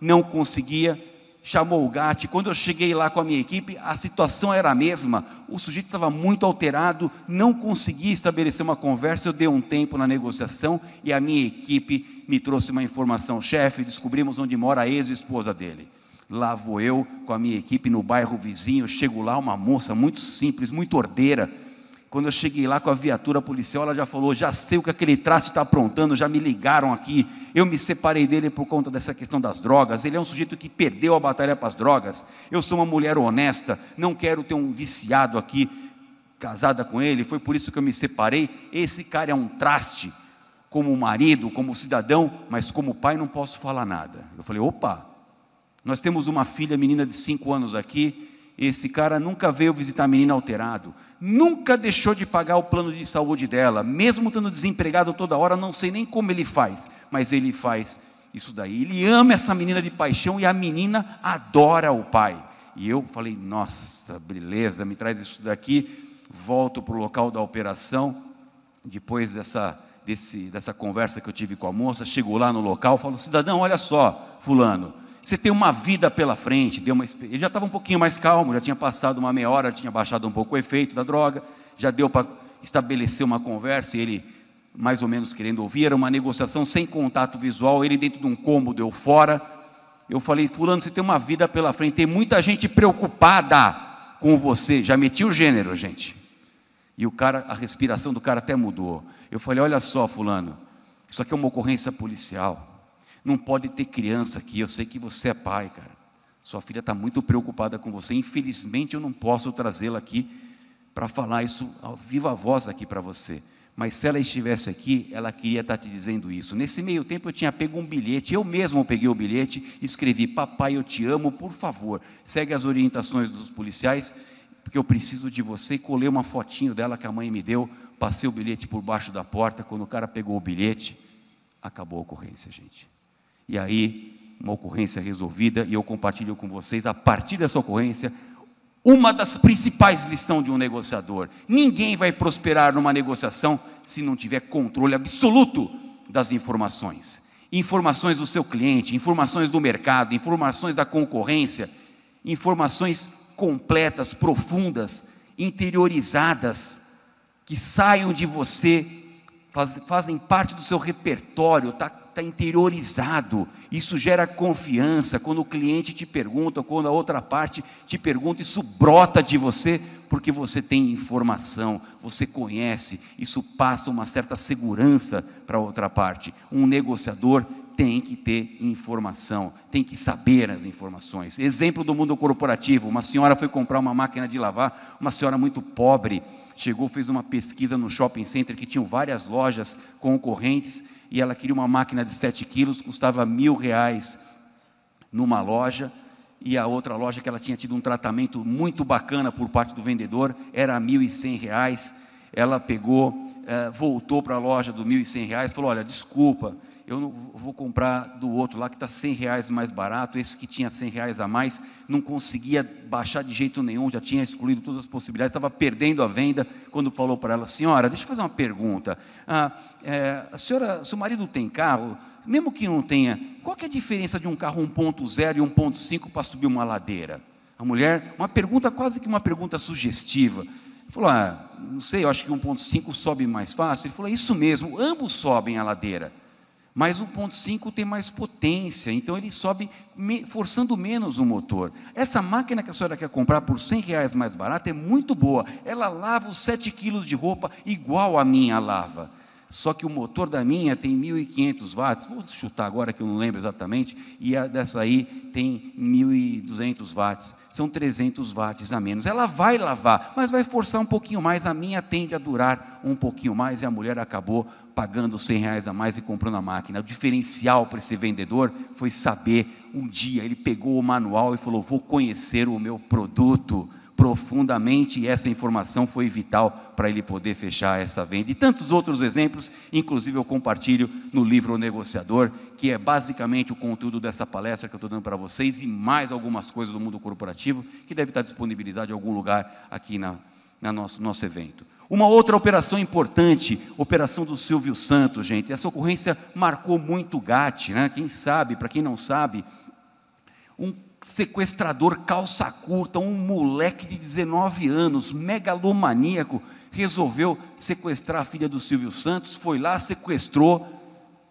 Não conseguia chamou o GAT. Quando eu cheguei lá com a minha equipe, a situação era a mesma. O sujeito estava muito alterado, não conseguia estabelecer uma conversa. Eu dei um tempo na negociação e a minha equipe me trouxe uma informação. Chefe, descobrimos onde mora a ex-esposa dele. Lá vou eu com a minha equipe no bairro vizinho. Chego lá, uma moça muito simples, muito ordeira quando eu cheguei lá com a viatura policial, ela já falou: já sei o que aquele traste está aprontando, já me ligaram aqui. Eu me separei dele por conta dessa questão das drogas. Ele é um sujeito que perdeu a batalha para as drogas. Eu sou uma mulher honesta, não quero ter um viciado aqui casada com ele. Foi por isso que eu me separei. Esse cara é um traste, como marido, como cidadão, mas como pai não posso falar nada. Eu falei: opa, nós temos uma filha, menina de 5 anos aqui esse cara nunca veio visitar a menina alterado, nunca deixou de pagar o plano de saúde dela, mesmo estando desempregado toda hora, não sei nem como ele faz, mas ele faz isso daí. Ele ama essa menina de paixão e a menina adora o pai. E eu falei: nossa, beleza, me traz isso daqui. Volto para o local da operação, depois dessa, desse, dessa conversa que eu tive com a moça, chego lá no local, falo: cidadão, olha só, Fulano você tem uma vida pela frente. Deu uma... Ele já estava um pouquinho mais calmo, já tinha passado uma meia hora, tinha baixado um pouco o efeito da droga, já deu para estabelecer uma conversa e ele, mais ou menos querendo ouvir, era uma negociação sem contato visual, ele dentro de um cômodo, eu fora. Eu falei, Fulano, você tem uma vida pela frente, tem muita gente preocupada com você. Já meti o gênero, gente. E o cara, a respiração do cara até mudou. Eu falei, olha só, Fulano, isso aqui é uma ocorrência policial. Não pode ter criança aqui. Eu sei que você é pai, cara. Sua filha está muito preocupada com você. Infelizmente, eu não posso trazê-la aqui para falar isso ao viva voz aqui para você. Mas se ela estivesse aqui, ela queria estar tá te dizendo isso. Nesse meio tempo, eu tinha pego um bilhete. Eu mesmo peguei o bilhete, escrevi: Papai, eu te amo, por favor, segue as orientações dos policiais, porque eu preciso de você. E colei uma fotinho dela que a mãe me deu. Passei o bilhete por baixo da porta. Quando o cara pegou o bilhete, acabou a ocorrência, gente. E aí, uma ocorrência resolvida, e eu compartilho com vocês, a partir dessa ocorrência, uma das principais lições de um negociador: ninguém vai prosperar numa negociação se não tiver controle absoluto das informações. Informações do seu cliente, informações do mercado, informações da concorrência, informações completas, profundas, interiorizadas, que saiam de você, faz, fazem parte do seu repertório, está está interiorizado. Isso gera confiança. Quando o cliente te pergunta, quando a outra parte te pergunta, isso brota de você, porque você tem informação, você conhece. Isso passa uma certa segurança para a outra parte. Um negociador tem que ter informação, tem que saber as informações. Exemplo do mundo corporativo: uma senhora foi comprar uma máquina de lavar, uma senhora muito pobre chegou, fez uma pesquisa no shopping center que tinham várias lojas concorrentes e ela queria uma máquina de 7 quilos, custava mil reais numa loja e a outra loja que ela tinha tido um tratamento muito bacana por parte do vendedor era mil e cem reais. Ela pegou, eh, voltou para a loja do mil e cem reais, falou: olha, desculpa, eu não vou comprar do outro lá que está 100 reais mais barato, esse que tinha 100 reais a mais, não conseguia baixar de jeito nenhum, já tinha excluído todas as possibilidades, estava perdendo a venda, quando falou para ela, senhora, deixa eu fazer uma pergunta, ah, é, a senhora, seu marido tem carro, mesmo que não tenha, qual que é a diferença de um carro 1.0 e 1.5 para subir uma ladeira? A mulher, uma pergunta quase que uma pergunta sugestiva, falou, ah, não sei, eu acho que 1.5 sobe mais fácil, ele falou, é isso mesmo, ambos sobem a ladeira, mas 1.5 tem mais potência, então ele sobe me, forçando menos o motor. Essa máquina que a senhora quer comprar por 100 reais mais barata é muito boa, ela lava os 7 quilos de roupa igual a minha lava. Só que o motor da minha tem 1.500 watts, vou chutar agora que eu não lembro exatamente, e a dessa aí tem 1.200 watts, são 300 watts a menos. Ela vai lavar, mas vai forçar um pouquinho mais, a minha tende a durar um pouquinho mais, e a mulher acabou pagando 100 reais a mais e comprando a máquina. O diferencial para esse vendedor foi saber, um dia ele pegou o manual e falou: Vou conhecer o meu produto profundamente e essa informação foi vital para ele poder fechar essa venda. E tantos outros exemplos, inclusive eu compartilho no livro O Negociador, que é basicamente o conteúdo dessa palestra que eu estou dando para vocês e mais algumas coisas do mundo corporativo que deve estar disponibilizado em algum lugar aqui na, na nosso, nosso evento. Uma outra operação importante, operação do Silvio Santos, gente. Essa ocorrência marcou muito o GAT, né? Quem sabe, para quem não sabe, um sequestrador calça curta, um moleque de 19 anos, megalomaníaco, resolveu sequestrar a filha do Silvio Santos, foi lá, sequestrou,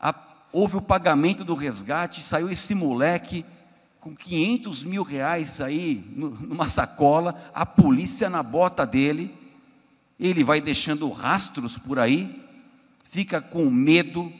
a, houve o pagamento do resgate, saiu esse moleque com 500 mil reais aí numa sacola, a polícia na bota dele, ele vai deixando rastros por aí, fica com medo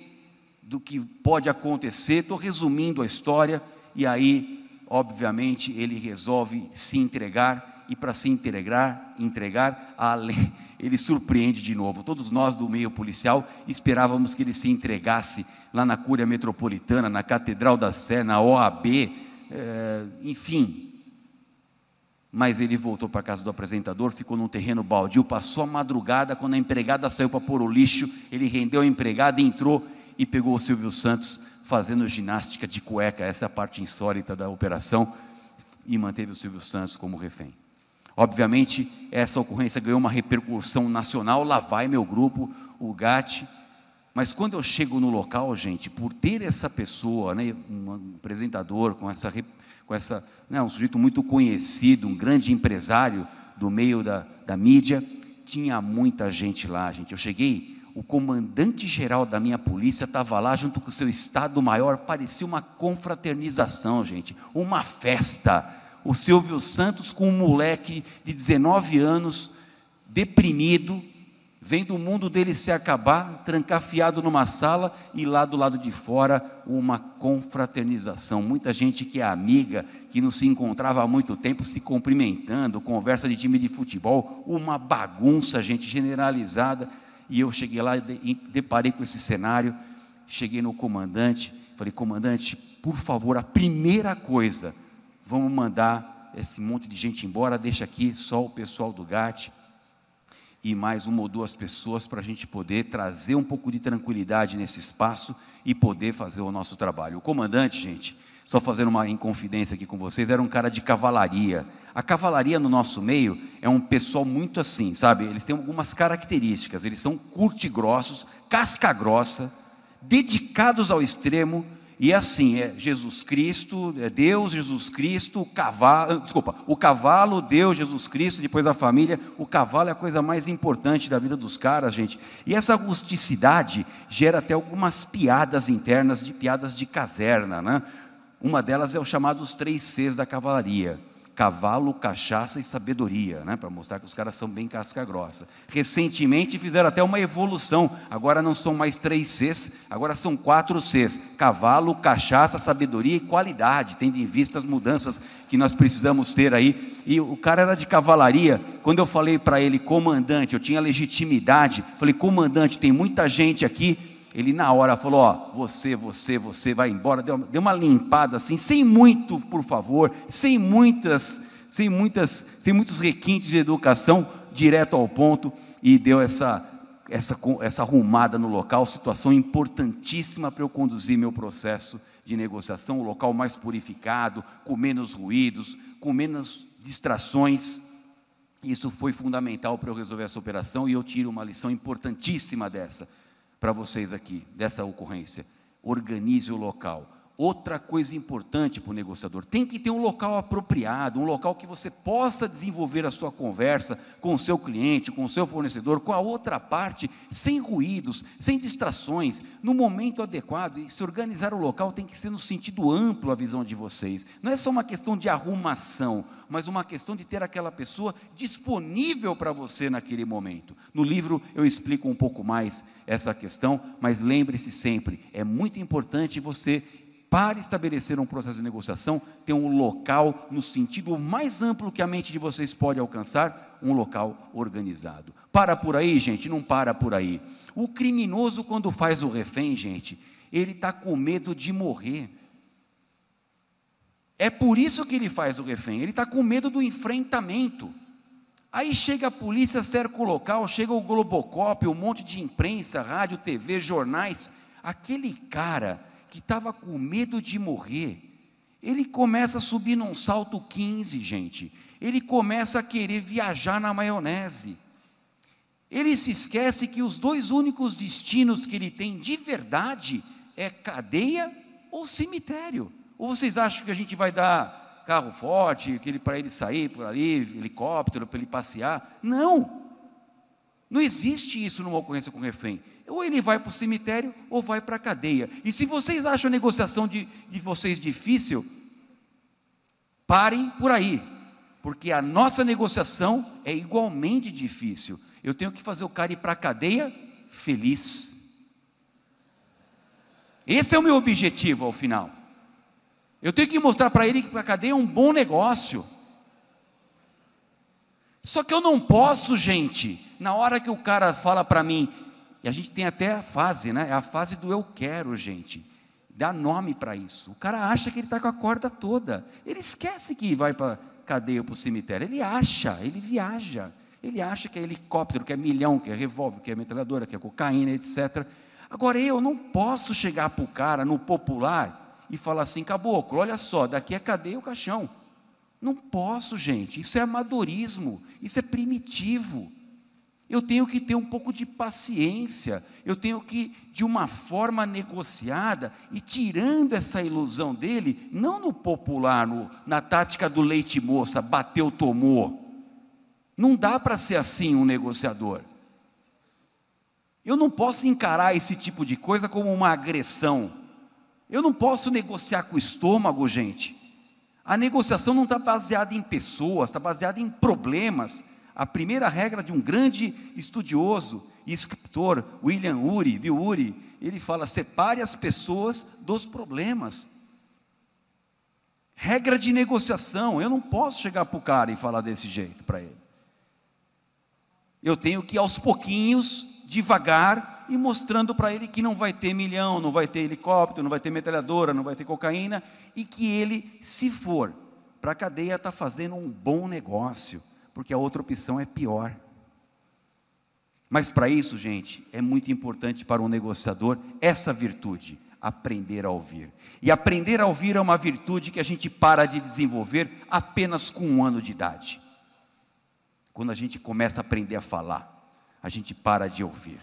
do que pode acontecer, estou resumindo a história, e aí obviamente, ele resolve se entregar e para se entregar, entregar, além, [laughs] ele surpreende de novo. Todos nós do meio policial esperávamos que ele se entregasse lá na Cúria Metropolitana, na Catedral da Sé, na OAB, é, eh, enfim. Mas ele voltou para a casa do apresentador, ficou num terreno baldio, passou a madrugada, quando a empregada saiu para pôr o lixo, ele rendeu a empregada, entrou e pegou o Silvio Santos fazendo ginástica de cueca, essa é a parte insólita da operação, e manteve o Silvio Santos como refém. Obviamente, essa ocorrência ganhou uma repercussão nacional, lá vai meu grupo, o GAT. Mas quando eu chego no local, gente, por ter essa pessoa, né, um apresentador com essa, com essa né, um sujeito muito conhecido, um grande empresário do meio da, da mídia, tinha muita gente lá, gente. Eu cheguei o comandante-geral da minha polícia estava lá junto com o seu Estado-Maior, parecia uma confraternização, gente, uma festa. O Silvio Santos com um moleque de 19 anos, deprimido, vendo o mundo dele se acabar, trancafiado numa sala e lá do lado de fora uma confraternização. Muita gente que é amiga, que não se encontrava há muito tempo, se cumprimentando, conversa de time de futebol, uma bagunça, gente, generalizada e eu cheguei lá e deparei com esse cenário. Cheguei no comandante, falei: comandante, por favor, a primeira coisa, vamos mandar esse monte de gente embora, deixa aqui só o pessoal do GAT e mais uma ou duas pessoas para a gente poder trazer um pouco de tranquilidade nesse espaço e poder fazer o nosso trabalho. O comandante, gente, só fazendo uma inconfidência aqui com vocês, era um cara de cavalaria. A cavalaria no nosso meio é um pessoal muito assim, sabe? Eles têm algumas características, eles são curtigrossos, casca grossa, dedicados ao extremo, e é assim, é Jesus Cristo, é Deus, Jesus Cristo, o cavalo, ah, desculpa, o cavalo, Deus, Jesus Cristo, depois a família, o cavalo é a coisa mais importante da vida dos caras, gente. E essa rusticidade gera até algumas piadas internas, de piadas de caserna, né? Uma delas é o chamado os três Cs da cavalaria: cavalo, cachaça e sabedoria, né? para mostrar que os caras são bem casca grossa. Recentemente fizeram até uma evolução, agora não são mais três Cs, agora são quatro Cs: cavalo, cachaça, sabedoria e qualidade, tendo em vista as mudanças que nós precisamos ter aí. E o cara era de cavalaria, quando eu falei para ele, comandante, eu tinha legitimidade, falei, comandante, tem muita gente aqui ele na hora falou: Ó, você, você, você vai embora. Deu, deu uma limpada assim, sem muito, por favor, sem muitas, sem muitas, sem muitos requintes de educação, direto ao ponto, e deu essa, essa, essa arrumada no local, situação importantíssima para eu conduzir meu processo de negociação, o local mais purificado, com menos ruídos, com menos distrações. Isso foi fundamental para eu resolver essa operação e eu tiro uma lição importantíssima dessa para vocês aqui dessa ocorrência. Organize o local, Outra coisa importante para o negociador: tem que ter um local apropriado, um local que você possa desenvolver a sua conversa com o seu cliente, com o seu fornecedor, com a outra parte, sem ruídos, sem distrações, no momento adequado. E se organizar o local tem que ser no sentido amplo a visão de vocês. Não é só uma questão de arrumação, mas uma questão de ter aquela pessoa disponível para você naquele momento. No livro eu explico um pouco mais essa questão, mas lembre-se sempre: é muito importante você para estabelecer um processo de negociação, tem um local, no sentido mais amplo que a mente de vocês pode alcançar, um local organizado. Para por aí, gente? Não para por aí. O criminoso, quando faz o refém, gente, ele está com medo de morrer. É por isso que ele faz o refém, ele está com medo do enfrentamento. Aí chega a polícia, cerca o local, chega o Globocop, um monte de imprensa, rádio, TV, jornais. Aquele cara que estava com medo de morrer, ele começa a subir num salto 15, gente. Ele começa a querer viajar na maionese. Ele se esquece que os dois únicos destinos que ele tem de verdade é cadeia ou cemitério. Ou vocês acham que a gente vai dar carro forte, que ele para ele sair por ali, helicóptero para ele passear? Não. Não existe isso numa ocorrência com refém ou ele vai para o cemitério ou vai para a cadeia. E se vocês acham a negociação de, de vocês difícil, parem por aí, porque a nossa negociação é igualmente difícil. Eu tenho que fazer o cara ir para a cadeia feliz. Esse é o meu objetivo ao final. Eu tenho que mostrar para ele que a cadeia é um bom negócio. Só que eu não posso, gente, na hora que o cara fala para mim, e a gente tem até a fase, né? É a fase do eu quero, gente. Dá nome para isso. O cara acha que ele está com a corda toda. Ele esquece que vai para cadeia ou para o cemitério. Ele acha, ele viaja. Ele acha que é helicóptero, que é milhão, que é revólver, que é metralhadora, que é cocaína, etc. Agora, eu não posso chegar para o cara no popular e falar assim: caboclo, olha só, daqui é cadeia ou caixão. Não posso, gente. Isso é amadorismo, isso é primitivo. Eu tenho que ter um pouco de paciência, eu tenho que, de uma forma negociada, e tirando essa ilusão dele, não no popular, no, na tática do leite moça, bateu, tomou. Não dá para ser assim um negociador. Eu não posso encarar esse tipo de coisa como uma agressão. Eu não posso negociar com o estômago, gente. A negociação não está baseada em pessoas, está baseada em problemas, a primeira regra de um grande estudioso e escritor, William Ury, Bill Ury, ele fala: separe as pessoas dos problemas. Regra de negociação, eu não posso chegar para o cara e falar desse jeito para ele. Eu tenho que aos pouquinhos, devagar e mostrando para ele que não vai ter milhão, não vai ter helicóptero, não vai ter metralhadora, não vai ter cocaína e que ele, se for para a cadeia, está fazendo um bom negócio porque a outra opção é pior. Mas para isso, gente, é muito importante para um negociador essa virtude, aprender a ouvir. E aprender a ouvir é uma virtude que a gente para de desenvolver apenas com um ano de idade. Quando a gente começa a aprender a falar, a gente para de ouvir.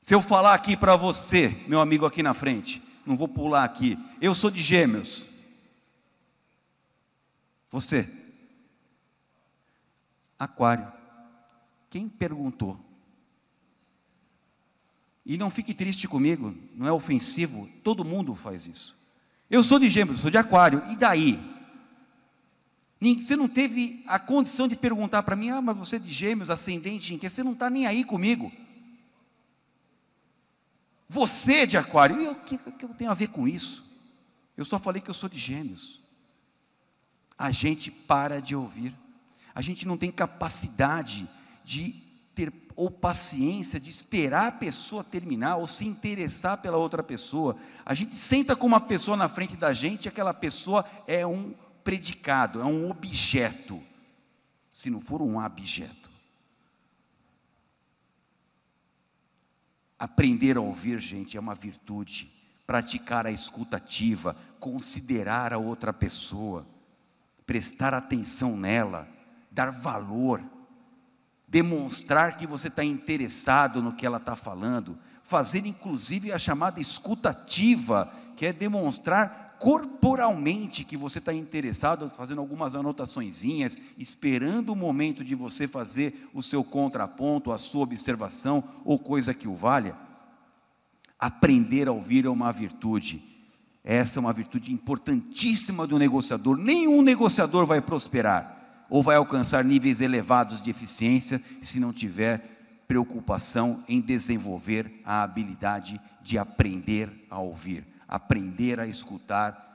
Se eu falar aqui para você, meu amigo aqui na frente, não vou pular aqui, eu sou de Gêmeos. Você. Aquário. Quem perguntou? E não fique triste comigo, não é ofensivo, todo mundo faz isso. Eu sou de gêmeos, sou de aquário, e daí? Você não teve a condição de perguntar para mim, ah, mas você é de gêmeos, ascendente em que? Você não está nem aí comigo. Você é de aquário, e o que, que eu tenho a ver com isso? Eu só falei que eu sou de gêmeos a gente para de ouvir. A gente não tem capacidade de ter ou paciência de esperar a pessoa terminar ou se interessar pela outra pessoa. A gente senta com uma pessoa na frente da gente, e aquela pessoa é um predicado, é um objeto, se não for um abjeto. Aprender a ouvir, gente, é uma virtude. Praticar a escutativa, considerar a outra pessoa prestar atenção nela, dar valor, demonstrar que você está interessado no que ela está falando, fazer inclusive a chamada escutativa, que é demonstrar corporalmente que você está interessado, fazendo algumas anotaçõezinhas, esperando o momento de você fazer o seu contraponto, a sua observação ou coisa que o valha. Aprender a ouvir é uma virtude essa é uma virtude importantíssima do negociador. Nenhum negociador vai prosperar ou vai alcançar níveis elevados de eficiência se não tiver preocupação em desenvolver a habilidade de aprender a ouvir, aprender a escutar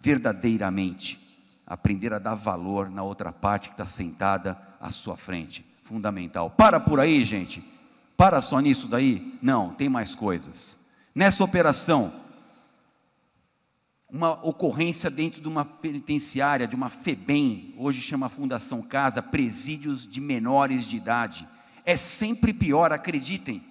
verdadeiramente, aprender a dar valor na outra parte que está sentada à sua frente. Fundamental. Para por aí, gente. Para só nisso daí? Não, tem mais coisas. Nessa operação, uma ocorrência dentro de uma penitenciária, de uma FEBEM, hoje chama Fundação Casa, presídios de menores de idade. É sempre pior, acreditem.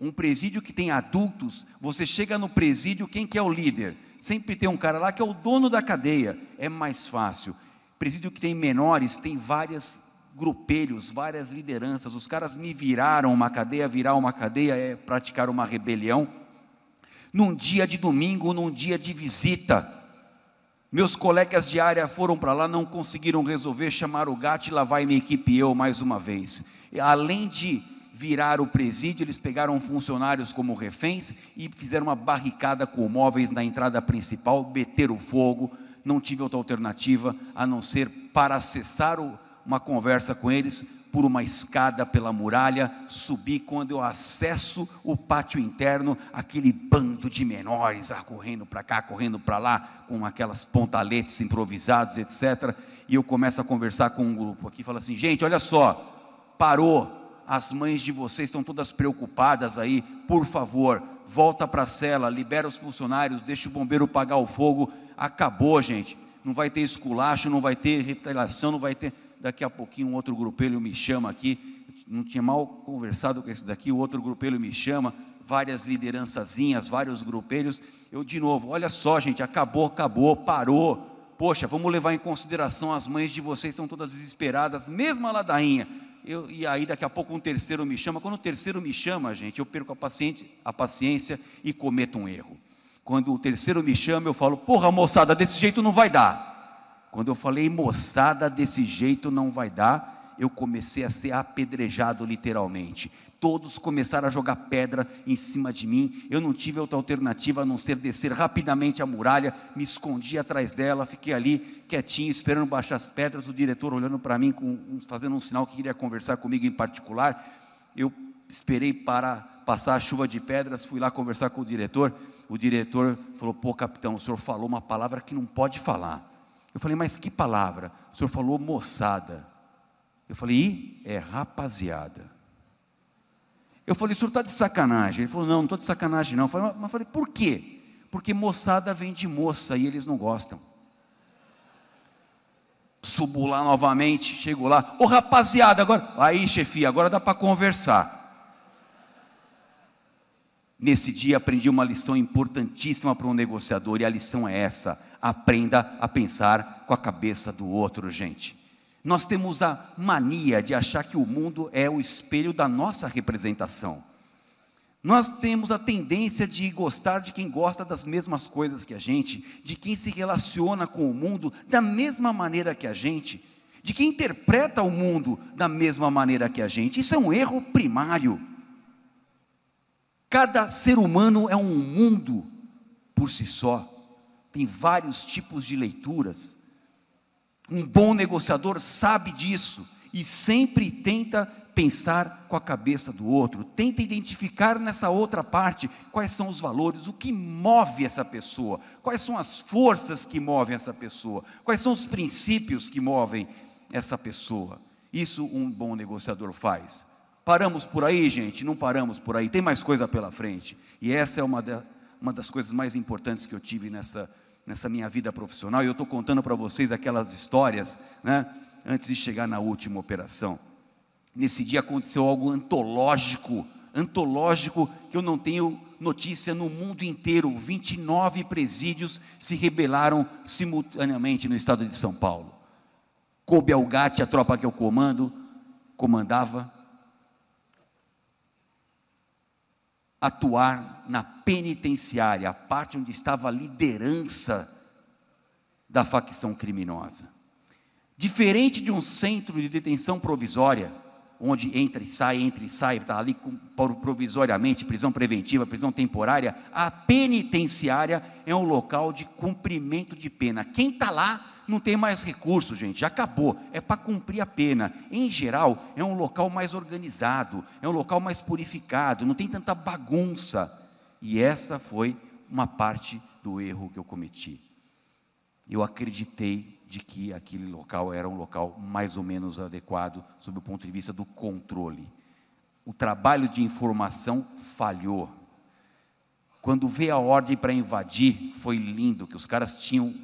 Um presídio que tem adultos, você chega no presídio, quem que é o líder? Sempre tem um cara lá que é o dono da cadeia, é mais fácil. Presídio que tem menores, tem várias grupelhos, várias lideranças. Os caras me viraram uma cadeia, virar uma cadeia é praticar uma rebelião num dia de domingo, num dia de visita. Meus colegas de área foram para lá, não conseguiram resolver, chamar o gato e lá vai minha equipe eu mais uma vez. Além de virar o presídio, eles pegaram funcionários como reféns e fizeram uma barricada com móveis na entrada principal, meteram fogo. Não tive outra alternativa a não ser para acessar uma conversa com eles, por uma escada pela muralha, subi quando eu acesso o pátio interno, aquele bando de menores ah, correndo para cá, correndo para lá, com aquelas pontaletes improvisados, etc. E eu começo a conversar com um grupo aqui, fala assim: gente, olha só, parou, as mães de vocês estão todas preocupadas aí, por favor, volta para a cela, libera os funcionários, deixa o bombeiro pagar o fogo, acabou, gente. Não vai ter esculacho, não vai ter retaliação, não vai ter daqui a pouquinho um outro grupelho me chama aqui. Não tinha mal conversado com esse daqui, o outro grupelho me chama, várias liderançazinhas, vários grupelhos. Eu de novo, olha só, gente, acabou, acabou, parou. Poxa, vamos levar em consideração as mães de vocês, são todas desesperadas, mesmo a ladainha. Eu, e aí daqui a pouco um terceiro me chama. Quando o terceiro me chama, gente, eu perco a, paciente, a paciência e cometo um erro. Quando o terceiro me chama, eu falo, porra moçada, desse jeito não vai dar. Quando eu falei moçada, desse jeito não vai dar, eu comecei a ser apedrejado literalmente. Todos começaram a jogar pedra em cima de mim. Eu não tive outra alternativa a não ser descer rapidamente a muralha, me escondi atrás dela, fiquei ali quietinho, esperando baixar as pedras. O diretor olhando para mim, com, fazendo um sinal que queria conversar comigo em particular. Eu esperei para passar a chuva de pedras, fui lá conversar com o diretor. O diretor falou: Pô, capitão, o senhor falou uma palavra que não pode falar. Eu falei, mas que palavra? O senhor falou moçada. Eu falei, e? É rapaziada. Eu falei, o senhor está de sacanagem. Ele falou, não, não estou de sacanagem, não. Eu falei, mas falei, por quê? Porque moçada vem de moça e eles não gostam. Subo lá novamente, chego lá, ô rapaziada, agora. Aí, chefia, agora dá para conversar. Nesse dia aprendi uma lição importantíssima para um negociador, e a lição é essa: aprenda a pensar com a cabeça do outro, gente. Nós temos a mania de achar que o mundo é o espelho da nossa representação. Nós temos a tendência de gostar de quem gosta das mesmas coisas que a gente, de quem se relaciona com o mundo da mesma maneira que a gente, de quem interpreta o mundo da mesma maneira que a gente. Isso é um erro primário. Cada ser humano é um mundo por si só tem vários tipos de leituras. Um bom negociador sabe disso e sempre tenta pensar com a cabeça do outro, tenta identificar nessa outra parte quais são os valores, o que move essa pessoa, quais são as forças que movem essa pessoa, quais são os princípios que movem essa pessoa. Isso um bom negociador faz. Paramos por aí, gente? Não paramos por aí, tem mais coisa pela frente. E essa é uma, da, uma das coisas mais importantes que eu tive nessa nessa minha vida profissional, e eu estou contando para vocês aquelas histórias, né, antes de chegar na última operação. Nesse dia aconteceu algo antológico, antológico que eu não tenho notícia no mundo inteiro. 29 presídios se rebelaram simultaneamente no estado de São Paulo. Coube ao GAT, a tropa que eu comando, comandava, atuar na penitenciária, a parte onde estava a liderança da facção criminosa. Diferente de um centro de detenção provisória, onde entra e sai, entra e sai, está ali provisoriamente, prisão preventiva, prisão temporária, a penitenciária é um local de cumprimento de pena. Quem está lá não tem mais recurso, gente, já acabou, é para cumprir a pena. Em geral, é um local mais organizado, é um local mais purificado, não tem tanta bagunça. E essa foi uma parte do erro que eu cometi. Eu acreditei de que aquele local era um local mais ou menos adequado sob o ponto de vista do controle. O trabalho de informação falhou. Quando veio a ordem para invadir, foi lindo que os caras tinham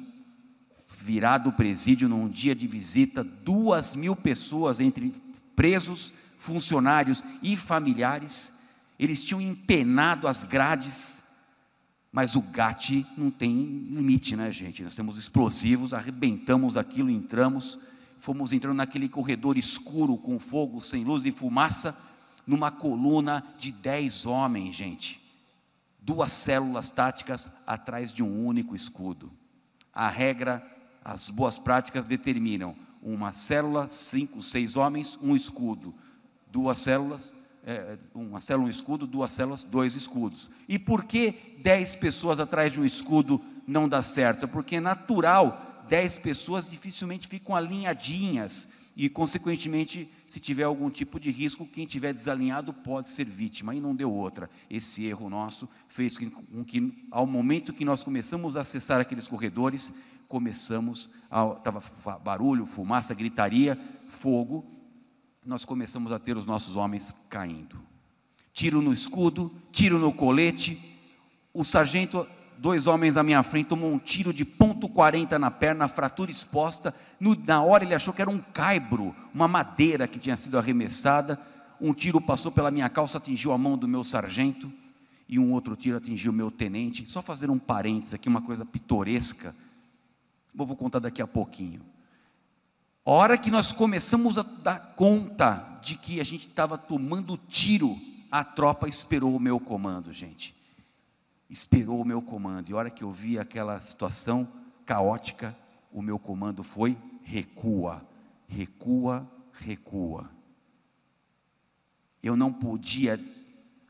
Virado do presídio num dia de visita duas mil pessoas, entre presos, funcionários e familiares. Eles tinham empenado as grades, mas o GAT não tem limite, né, gente? Nós temos explosivos, arrebentamos aquilo, entramos, fomos entrando naquele corredor escuro, com fogo, sem luz e fumaça, numa coluna de dez homens, gente. Duas células táticas atrás de um único escudo. A regra as boas práticas determinam uma célula, cinco, seis homens, um escudo, duas células, é, é, uma célula, um escudo, duas células, dois escudos. E por que dez pessoas atrás de um escudo não dá certo? Porque é natural, dez pessoas dificilmente ficam alinhadinhas e, consequentemente, se tiver algum tipo de risco, quem tiver desalinhado pode ser vítima, e não deu outra. Esse erro nosso fez com que, ao momento que nós começamos a acessar aqueles corredores, começamos, estava barulho, fumaça, gritaria, fogo, nós começamos a ter os nossos homens caindo. Tiro no escudo, tiro no colete, o sargento, dois homens na minha frente, tomou um tiro de ponto .40 na perna, fratura exposta, no, na hora ele achou que era um caibro, uma madeira que tinha sido arremessada, um tiro passou pela minha calça, atingiu a mão do meu sargento, e um outro tiro atingiu o meu tenente. Só fazer um parênteses aqui, uma coisa pitoresca. Vou contar daqui a pouquinho. A hora que nós começamos a dar conta de que a gente estava tomando tiro, a tropa esperou o meu comando, gente. Esperou o meu comando. E a hora que eu vi aquela situação caótica, o meu comando foi recua, recua, recua. Eu não podia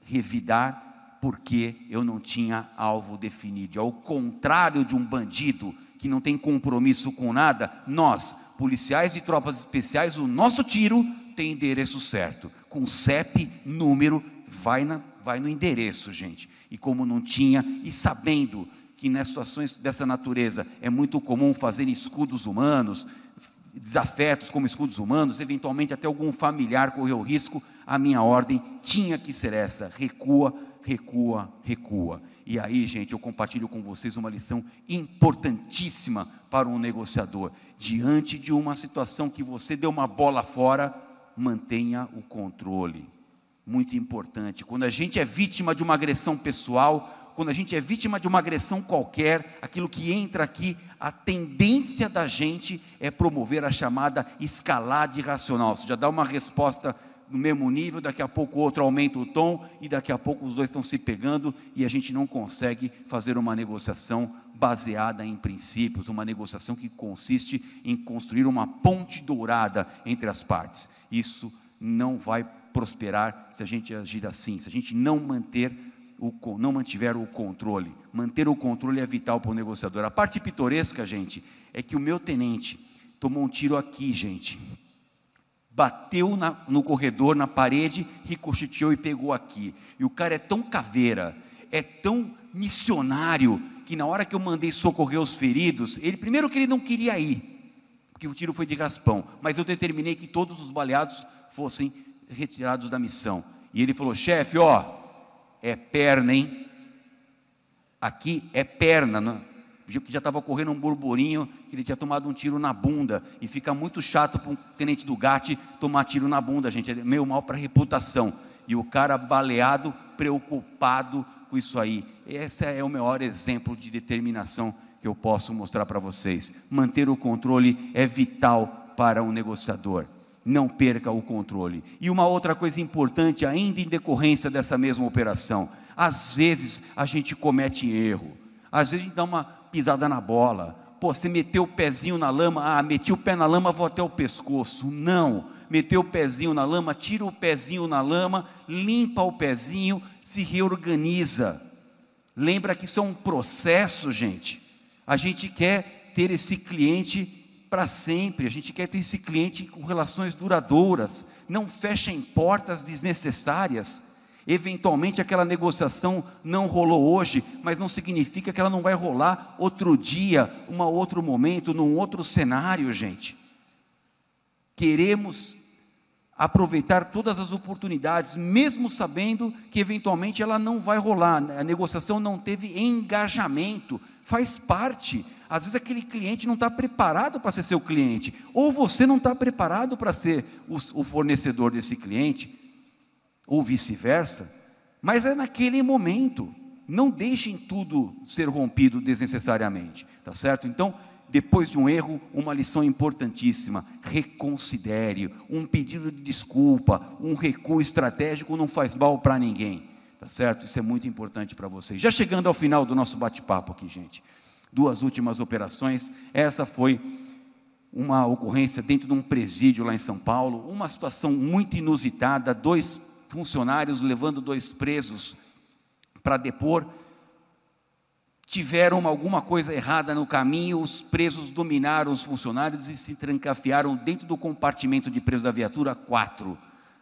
revidar porque eu não tinha alvo definido. Ao contrário de um bandido, que não tem compromisso com nada, nós, policiais e tropas especiais, o nosso tiro tem endereço certo. Com CEP, número, vai, na, vai no endereço, gente. E como não tinha, e sabendo que nas situações dessa natureza é muito comum fazer escudos humanos, desafetos como escudos humanos, eventualmente até algum familiar correu risco, a minha ordem tinha que ser essa: recua, recua, recua. E aí, gente, eu compartilho com vocês uma lição importantíssima para um negociador. Diante de uma situação que você deu uma bola fora, mantenha o controle. Muito importante. Quando a gente é vítima de uma agressão pessoal, quando a gente é vítima de uma agressão qualquer, aquilo que entra aqui, a tendência da gente é promover a chamada escalada irracional. Você já dá uma resposta no mesmo nível, daqui a pouco o outro aumenta o tom e daqui a pouco os dois estão se pegando e a gente não consegue fazer uma negociação baseada em princípios, uma negociação que consiste em construir uma ponte dourada entre as partes. Isso não vai prosperar se a gente agir assim, se a gente não manter o, não mantiver o controle. Manter o controle é vital para o negociador. A parte pitoresca, gente, é que o meu tenente tomou um tiro aqui, gente bateu na, no corredor, na parede, ricocheteou e pegou aqui. E o cara é tão caveira, é tão missionário, que na hora que eu mandei socorrer os feridos, ele primeiro que ele não queria ir, porque o tiro foi de raspão, mas eu determinei que todos os baleados fossem retirados da missão. E ele falou: chefe, ó, é perna, hein? Aqui é perna, não, é? que já estava ocorrendo um burburinho, que ele tinha tomado um tiro na bunda. E fica muito chato para um tenente do GAT tomar tiro na bunda, gente. É meio mal para a reputação. E o cara baleado, preocupado com isso aí. Esse é o maior exemplo de determinação que eu posso mostrar para vocês. Manter o controle é vital para um negociador. Não perca o controle. E uma outra coisa importante, ainda em decorrência dessa mesma operação: às vezes a gente comete erro, às vezes a gente dá uma pisada na bola. Pô, você meteu o pezinho na lama, ah, meti o pé na lama, vou até o pescoço. Não, meteu o pezinho na lama, tira o pezinho na lama, limpa o pezinho, se reorganiza. Lembra que isso é um processo, gente. A gente quer ter esse cliente para sempre, a gente quer ter esse cliente com relações duradouras. Não fechem portas desnecessárias. Eventualmente aquela negociação não rolou hoje, mas não significa que ela não vai rolar outro dia, um outro momento, num outro cenário, gente. Queremos aproveitar todas as oportunidades, mesmo sabendo que eventualmente ela não vai rolar, a negociação não teve engajamento, faz parte. Às vezes aquele cliente não está preparado para ser seu cliente, ou você não está preparado para ser o, fornecedor desse cliente ou vice-versa, mas é naquele momento. Não deixem tudo ser rompido desnecessariamente, tá certo? Então, depois de um erro, uma lição importantíssima: reconsidere. Um pedido de desculpa, um recuo estratégico não faz mal para ninguém, tá certo? Isso é muito importante para vocês. Já chegando ao final do nosso bate-papo aqui, gente. Duas últimas operações. Essa foi uma ocorrência dentro de um presídio lá em São Paulo, uma situação muito inusitada, dois funcionários levando dois presos para depor, tiveram alguma coisa errada no caminho, os presos dominaram os funcionários e se trancafiaram dentro do compartimento de presos da viatura, quatro.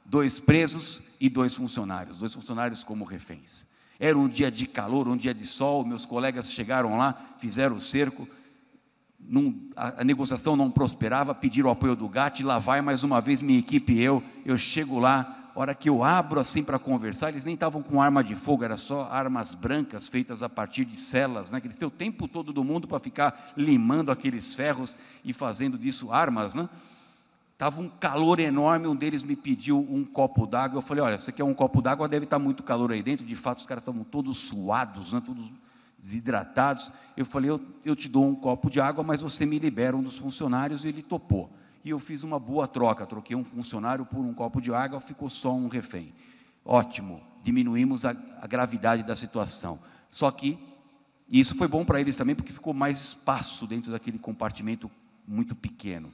Dois presos e dois funcionários, dois funcionários como reféns. Era um dia de calor, um dia de sol, meus colegas chegaram lá, fizeram o cerco, a, a, negociação não prosperava, pediram o apoio do GAT, lá vai mais uma vez minha equipe e eu, eu chego lá, hora que eu abro assim para conversar, eles nem estavam com arma de fogo, era só armas brancas feitas a partir de celas, né? Que eles têm o tempo todo do mundo para ficar limando aqueles ferros e fazendo disso armas, né? Tava um calor enorme, um deles me pediu um copo d'água. Eu falei: "Olha, você quer um copo d'água? Deve estar tá muito calor aí dentro". De fato, os caras estavam todos suados, né? Todos desidratados. Eu falei: eu, eu te dou um copo de água, mas você me libera um dos funcionários", e ele topou e eu fiz uma boa troca, troquei um funcionário por um copo de água, ficou só um refém. Ótimo, diminuímos a, a gravidade da situação. Só que isso foi bom para eles também, porque ficou mais espaço dentro daquele compartimento muito pequeno.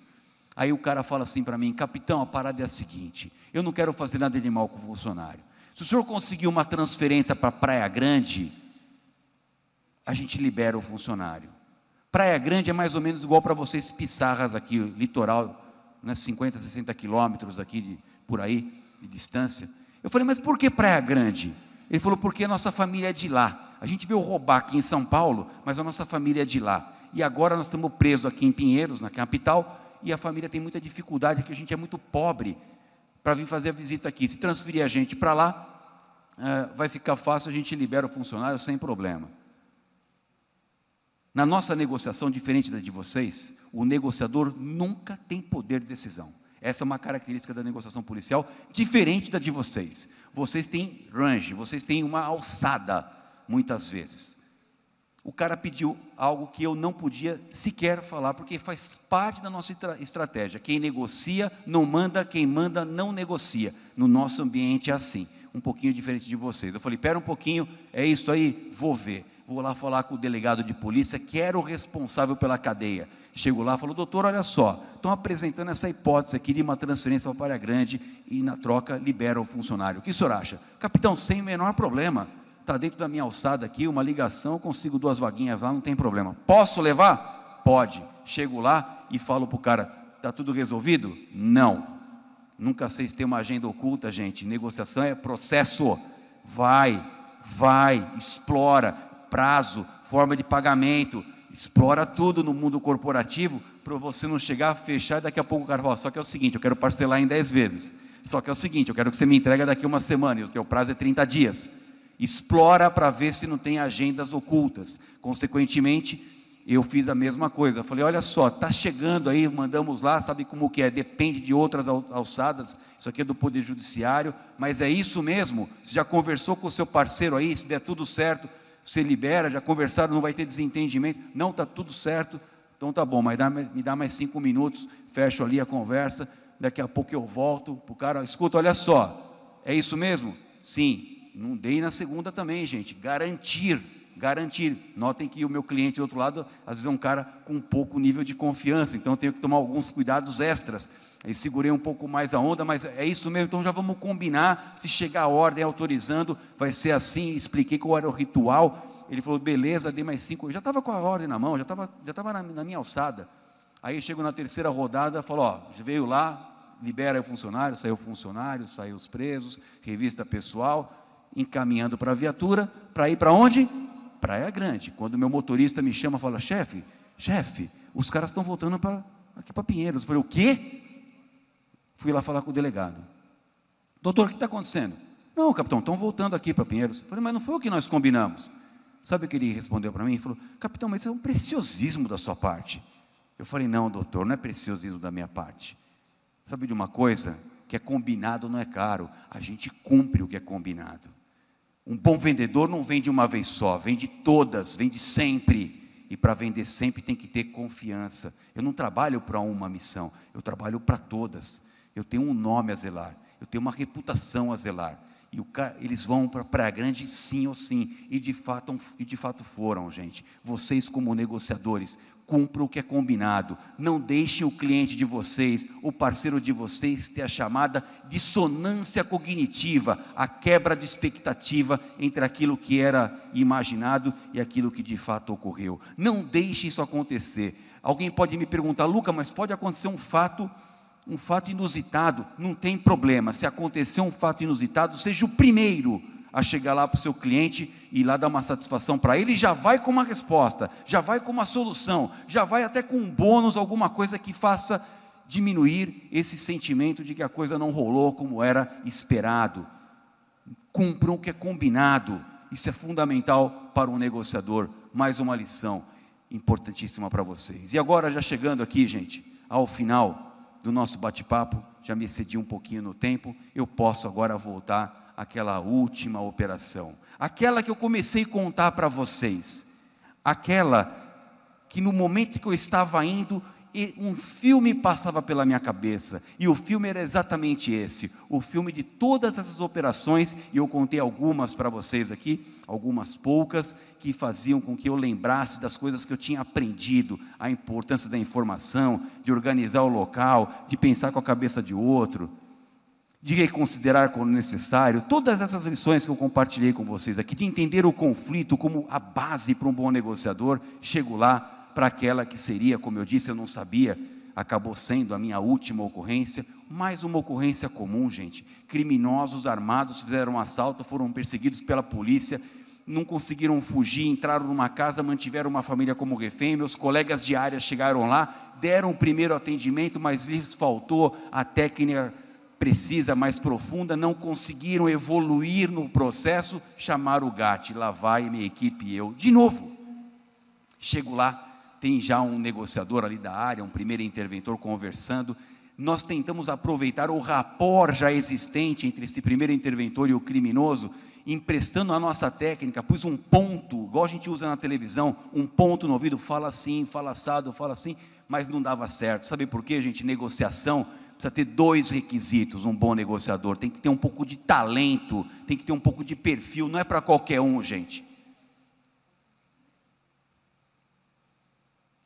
Aí o cara fala assim para mim, capitão, a parada é a seguinte: eu não quero fazer nada de mal com o funcionário. Se o senhor conseguir uma transferência para Praia Grande, a gente libera o funcionário. Praia Grande é mais ou menos igual para vocês, Pissarras aqui, litoral, né, 50, 60 quilômetros aqui de, por aí de distância. Eu falei, mas por que Praia Grande? Ele falou, porque a nossa família é de lá. A gente veio roubar aqui em São Paulo, mas a nossa família é de lá. E agora nós estamos presos aqui em Pinheiros, na capital, e a família tem muita dificuldade, porque a gente é muito pobre para vir fazer a visita aqui. Se transferir a gente para lá, eh, vai ficar fácil, a gente libera o funcionário sem problema. Na nossa negociação, diferente da de vocês, o negociador nunca tem poder de decisão. Essa é uma característica da negociação policial, diferente da de vocês. Vocês têm range, vocês têm uma alçada, muitas vezes. O cara pediu algo que eu não podia sequer falar, porque faz parte da nossa estratégia. Quem negocia não manda, quem manda não negocia. No nosso ambiente é assim, um pouquinho diferente de vocês. Eu falei: pera um pouquinho, é isso aí, vou ver. Vou lá falar com o delegado de polícia, que era o responsável pela cadeia. Chego lá, falo, "Doutor, olha só, estão apresentando essa hipótese aqui de uma transferência para Palha Grande e na troca libera o funcionário. O que o senhor acha?" "Capitão, sem o menor problema. Está dentro da minha alçada aqui, uma ligação, consigo duas vaguinhas lá, não tem problema. Posso levar?" "Pode." Chego lá e falo para o cara: está tudo resolvido? Não. Nunca sei se tem uma agenda oculta, gente. Negociação é processo. Vai, vai, explora prazo, forma de pagamento, explora tudo no mundo corporativo para você não chegar a fechar e daqui a pouco o cara fala, só que é o seguinte, eu quero parcelar em 10 vezes. Só que é o seguinte, eu quero que você me entregue daqui a uma semana e o teu prazo é 30 dias. Explora para ver se não tem agendas ocultas. Consequentemente, eu fiz a mesma coisa. Eu falei, olha só, tá chegando aí, mandamos lá, sabe como que é? Depende de outras alçadas. Isso aqui é do Poder Judiciário, mas é isso mesmo. Você já conversou com o seu parceiro aí, se der tudo certo, você libera, já conversaram, não vai ter desentendimento. Não, está tudo certo, então tá bom, mas dá, me dá mais cinco minutos, fecho ali a conversa, daqui a pouco eu volto para o cara, escuta, olha só, é isso mesmo? Sim, não dei na segunda também, gente, garantir garantir. Notem que o meu cliente do outro lado, às vezes é um cara com um pouco nível de confiança, então eu tenho que tomar alguns cuidados extras. Aí segurei um pouco mais a onda, mas é isso mesmo, então já vamos combinar, se chegar a ordem autorizando, vai ser assim, expliquei qual era o ritual. Ele falou, beleza, dei mais cinco, eu já estava com a ordem na mão, já estava já tava na, na minha alçada. Aí chego na terceira rodada, falou, ó, veio lá, libera o funcionário, saiu o funcionário, saiu os presos, revista pessoal, encaminhando para a viatura, para ir para onde? Praia é Grande. Quando meu motorista me chama, fala: chefe, chefe, os caras estão voltando para aqui para Pinheiros. Eu falei: o quê? Fui lá falar com o delegado. Doutor, o que está acontecendo? Não, capitão, estão voltando aqui para Pinheiros. Eu falei: mas não foi o que nós combinamos. Sabe o que ele respondeu para mim? Ele falou: capitão, mas isso é um preciosismo da sua parte. Eu falei: não, doutor, não é preciosismo da minha parte. Sabe de uma coisa? Que é combinado não é caro, a gente cumpre o que é combinado. Um bom vendedor não vende uma vez só, vende todas, vende sempre. E para vender sempre tem que ter confiança. Eu não trabalho para uma missão, eu trabalho para todas. Eu tenho um nome a zelar, eu tenho uma reputação a zelar. E cara, eles vão para a Praia Grande sim ou sim. E de, fato, e de fato foram, gente. Vocês, como negociadores, cumpram o que é combinado. Não deixem o cliente de vocês, o parceiro de vocês, ter a chamada dissonância cognitiva, a quebra de expectativa entre aquilo que era imaginado e aquilo que de fato ocorreu. Não deixe isso acontecer. Alguém pode me perguntar, Luca, mas pode acontecer um fato um fato inusitado, não tem problema. Se acontecer um fato inusitado, seja o primeiro a chegar lá para o seu cliente e lá dar uma satisfação para ele, já vai com uma resposta, já vai com uma solução, já vai até com um bônus, alguma coisa que faça diminuir esse sentimento de que a coisa não rolou como era esperado. Cumpram o que é combinado, isso é fundamental para um negociador. Mais uma lição importantíssima para vocês. E agora, já chegando aqui, gente, ao final do nosso bate-papo, já me excedi um pouquinho no tempo, eu posso agora voltar àquela última operação. Aquela que eu comecei a contar para vocês. Aquela que no momento que eu estava indo, e um filme passava pela minha cabeça, e o filme era exatamente esse, o filme de todas essas operações, e eu contei algumas para vocês aqui, algumas poucas, que faziam com que eu lembrasse das coisas que eu tinha aprendido, a importância da informação, de organizar o local, de pensar com a cabeça de outro, de reconsiderar quando necessário, todas essas lições que eu compartilhei com vocês aqui, de entender o conflito como a base para um bom negociador, chego lá, para aquela que seria, como eu disse, eu não sabia, acabou sendo a minha última ocorrência, mais uma ocorrência comum, gente. Criminosos armados fizeram um assalto, foram perseguidos pela polícia, não conseguiram fugir, entraram numa casa, mantiveram uma família como refém. Meus colegas de área chegaram lá, deram o primeiro atendimento, mas lhes faltou a técnica precisa, mais profunda, não conseguiram evoluir no processo, chamaram o GAT, lá vai minha equipe e eu. De novo, chego lá, tem já um negociador ali da área, um primeiro interventor conversando. Nós tentamos aproveitar o rapport já existente entre esse primeiro interventor e o criminoso, emprestando a nossa técnica, pus um ponto, igual a gente usa na televisão, um ponto no ouvido, fala assim, fala assado, fala assim, mas não dava certo. Sabe por quê, gente? Negociação precisa ter dois requisitos, um bom negociador. Tem que ter um pouco de talento, tem que ter um pouco de perfil, não é para qualquer um, gente.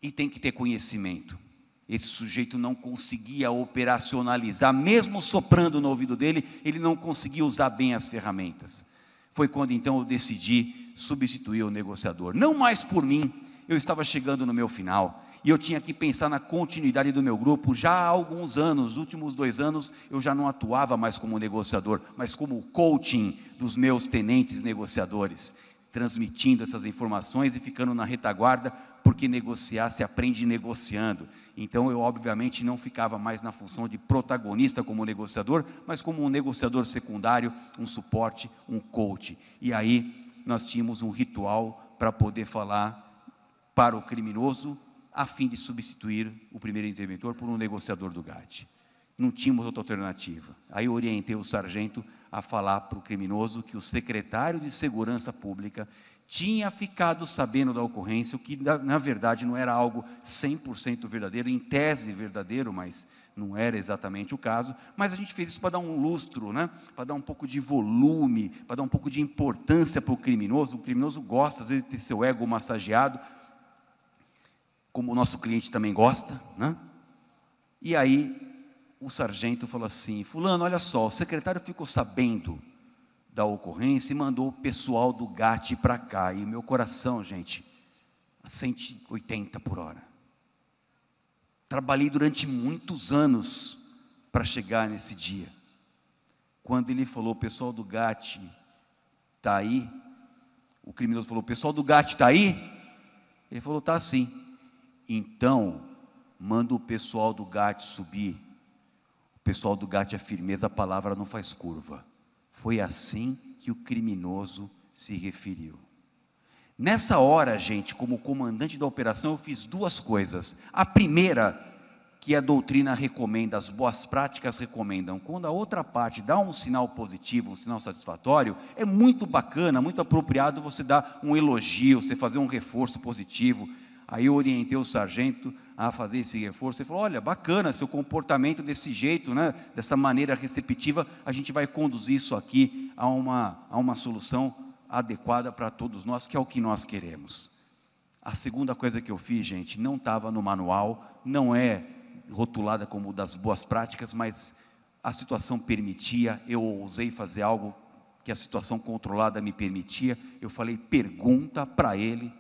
e tem que ter conhecimento. Esse sujeito não conseguia operacionalizar, mesmo soprando no ouvido dele, ele não conseguia usar bem as ferramentas. Foi quando então eu decidi substituir o negociador. Não mais por mim, eu estava chegando no meu final e eu tinha que pensar na continuidade do meu grupo. Já há alguns anos, últimos dois anos, eu já não atuava mais como negociador, mas como coaching dos meus tenentes negociadores, transmitindo essas informações e ficando na retaguarda porque negociar se aprende negociando. Então eu, obviamente, não ficava mais na função de protagonista como negociador, mas como um negociador secundário, um suporte, um coach. E aí nós tínhamos um ritual para poder falar para o criminoso, a fim de substituir o primeiro interventor por um negociador do GAT. Não tínhamos outra alternativa. Aí eu orientei o sargento a falar para o criminoso que o secretário de Segurança Pública tinha ficado sabendo da ocorrência, o que na verdade não era algo 100% verdadeiro, em tese verdadeiro, mas não era exatamente o caso. Mas a gente fez isso para dar um lustro, né? para dar um pouco de volume, para dar um pouco de importância para o criminoso. O criminoso gosta, às vezes, de ter seu ego massageado, como o nosso cliente também gosta. Né? E aí o sargento falou assim: Fulano, olha só, o secretário ficou sabendo da ocorrência e mandou o pessoal do GAT para cá. E meu coração, gente, a 180 por hora. Trabalhei durante muitos anos para chegar nesse dia. Quando ele falou, pessoal do GAT está aí, o criminoso falou, pessoal do GAT está aí? Ele falou, está sim. Então, manda o pessoal do GAT subir. O pessoal do GAT é firmeza, a palavra não faz curva. Foi assim que o criminoso se referiu. Nessa hora, gente, como comandante da operação, eu fiz duas coisas. A primeira, que a doutrina recomenda, as boas práticas recomendam, quando a outra parte dá um sinal positivo, um sinal satisfatório, é muito bacana, muito apropriado você dar um elogio, você fazer um reforço positivo. Aí eu orientei o sargento a fazer esse reforço. Ele falou: olha, bacana seu comportamento desse jeito, né? dessa maneira receptiva, a gente vai conduzir isso aqui a uma, a uma solução adequada para todos nós, que é o que nós queremos. A segunda coisa que eu fiz, gente, não estava no manual, não é rotulada como das boas práticas, mas a situação permitia, eu ousei fazer algo que a situação controlada me permitia. Eu falei: pergunta para ele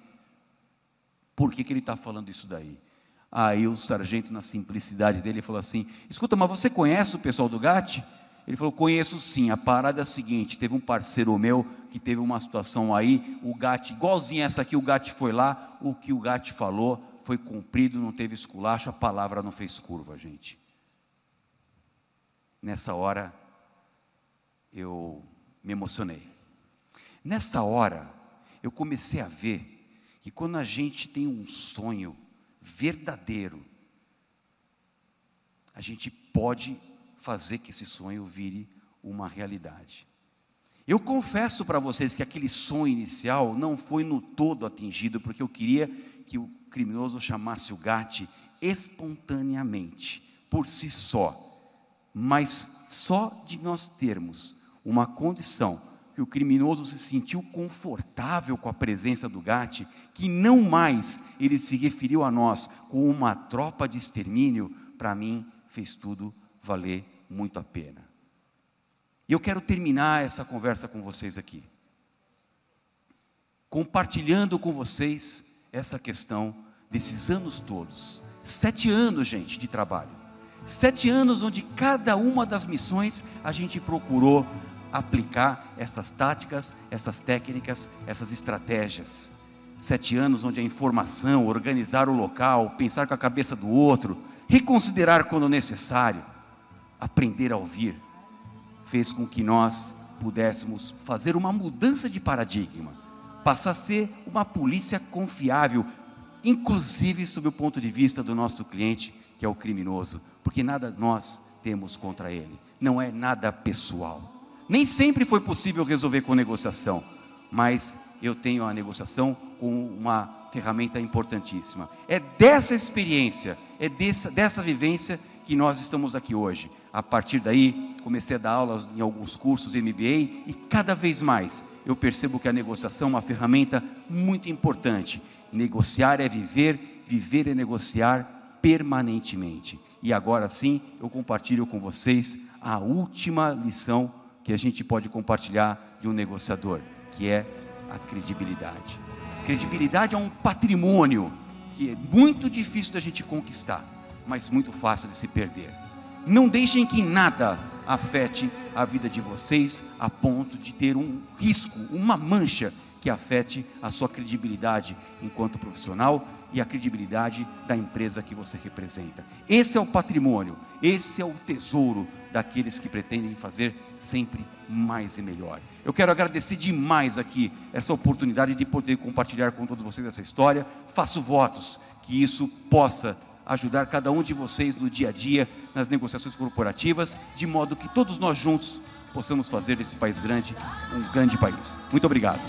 por que, que ele está falando isso daí? Aí o sargento, na simplicidade dele, falou assim: Escuta, mas você conhece o pessoal do GAT? Ele falou: Conheço sim. A parada é a seguinte: teve um parceiro meu que teve uma situação aí, o GAT, igualzinho essa aqui, o GAT foi lá, o que o GAT falou foi cumprido, não teve esculacho, a palavra não fez curva, gente. Nessa hora, eu me emocionei. Nessa hora, eu comecei a ver e quando a gente tem um sonho verdadeiro, a gente pode fazer que esse sonho vire uma realidade. Eu confesso para vocês que aquele sonho inicial não foi no todo atingido, porque eu queria que o criminoso chamasse o gato espontaneamente, por si só. Mas só de nós termos uma condição que o criminoso se sentiu confortável com a presença do GAT, que não mais ele se referiu a nós como uma tropa de extermínio, para mim fez tudo valer muito a pena. E eu quero terminar essa conversa com vocês aqui, compartilhando com vocês essa questão desses anos todos. Sete anos, gente, de trabalho. Sete anos onde cada uma das missões a gente procurou aplicar essas táticas, essas técnicas, essas estratégias. Sete anos onde a informação, organizar o local, pensar com a cabeça do outro, reconsiderar quando necessário, aprender a ouvir, fez com que nós pudéssemos fazer uma mudança de paradigma, passar a ser uma polícia confiável, inclusive sob o ponto de vista do nosso cliente, que é o criminoso, porque nada nós temos contra ele, não é nada pessoal. Nem sempre foi possível resolver com negociação, mas eu tenho a negociação com uma ferramenta importantíssima. É dessa experiência, é dessa, dessa vivência que nós estamos aqui hoje. A partir daí, comecei a dar aulas em alguns cursos de MBA e cada vez mais eu percebo que a negociação é uma ferramenta muito importante. Negociar é viver, viver é negociar permanentemente. E agora sim, eu compartilho com vocês a última lição que a gente pode compartilhar de um negociador, que é a credibilidade. Credibilidade é um patrimônio que é muito difícil da gente conquistar, mas muito fácil de se perder. Não deixem que nada afete a vida de vocês a ponto de ter um risco, uma mancha que afete a sua credibilidade enquanto profissional e a credibilidade da empresa que você representa. Esse é o patrimônio, esse é o tesouro daqueles que pretendem fazer sempre mais e melhor. Eu quero agradecer demais aqui essa oportunidade de poder compartilhar com todos vocês essa história. Faço votos que isso possa ajudar cada um de vocês no dia a dia, nas negociações corporativas, de modo que todos nós juntos possamos fazer desse país grande um grande país. Muito obrigado.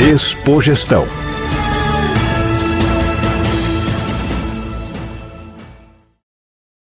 Expogestão.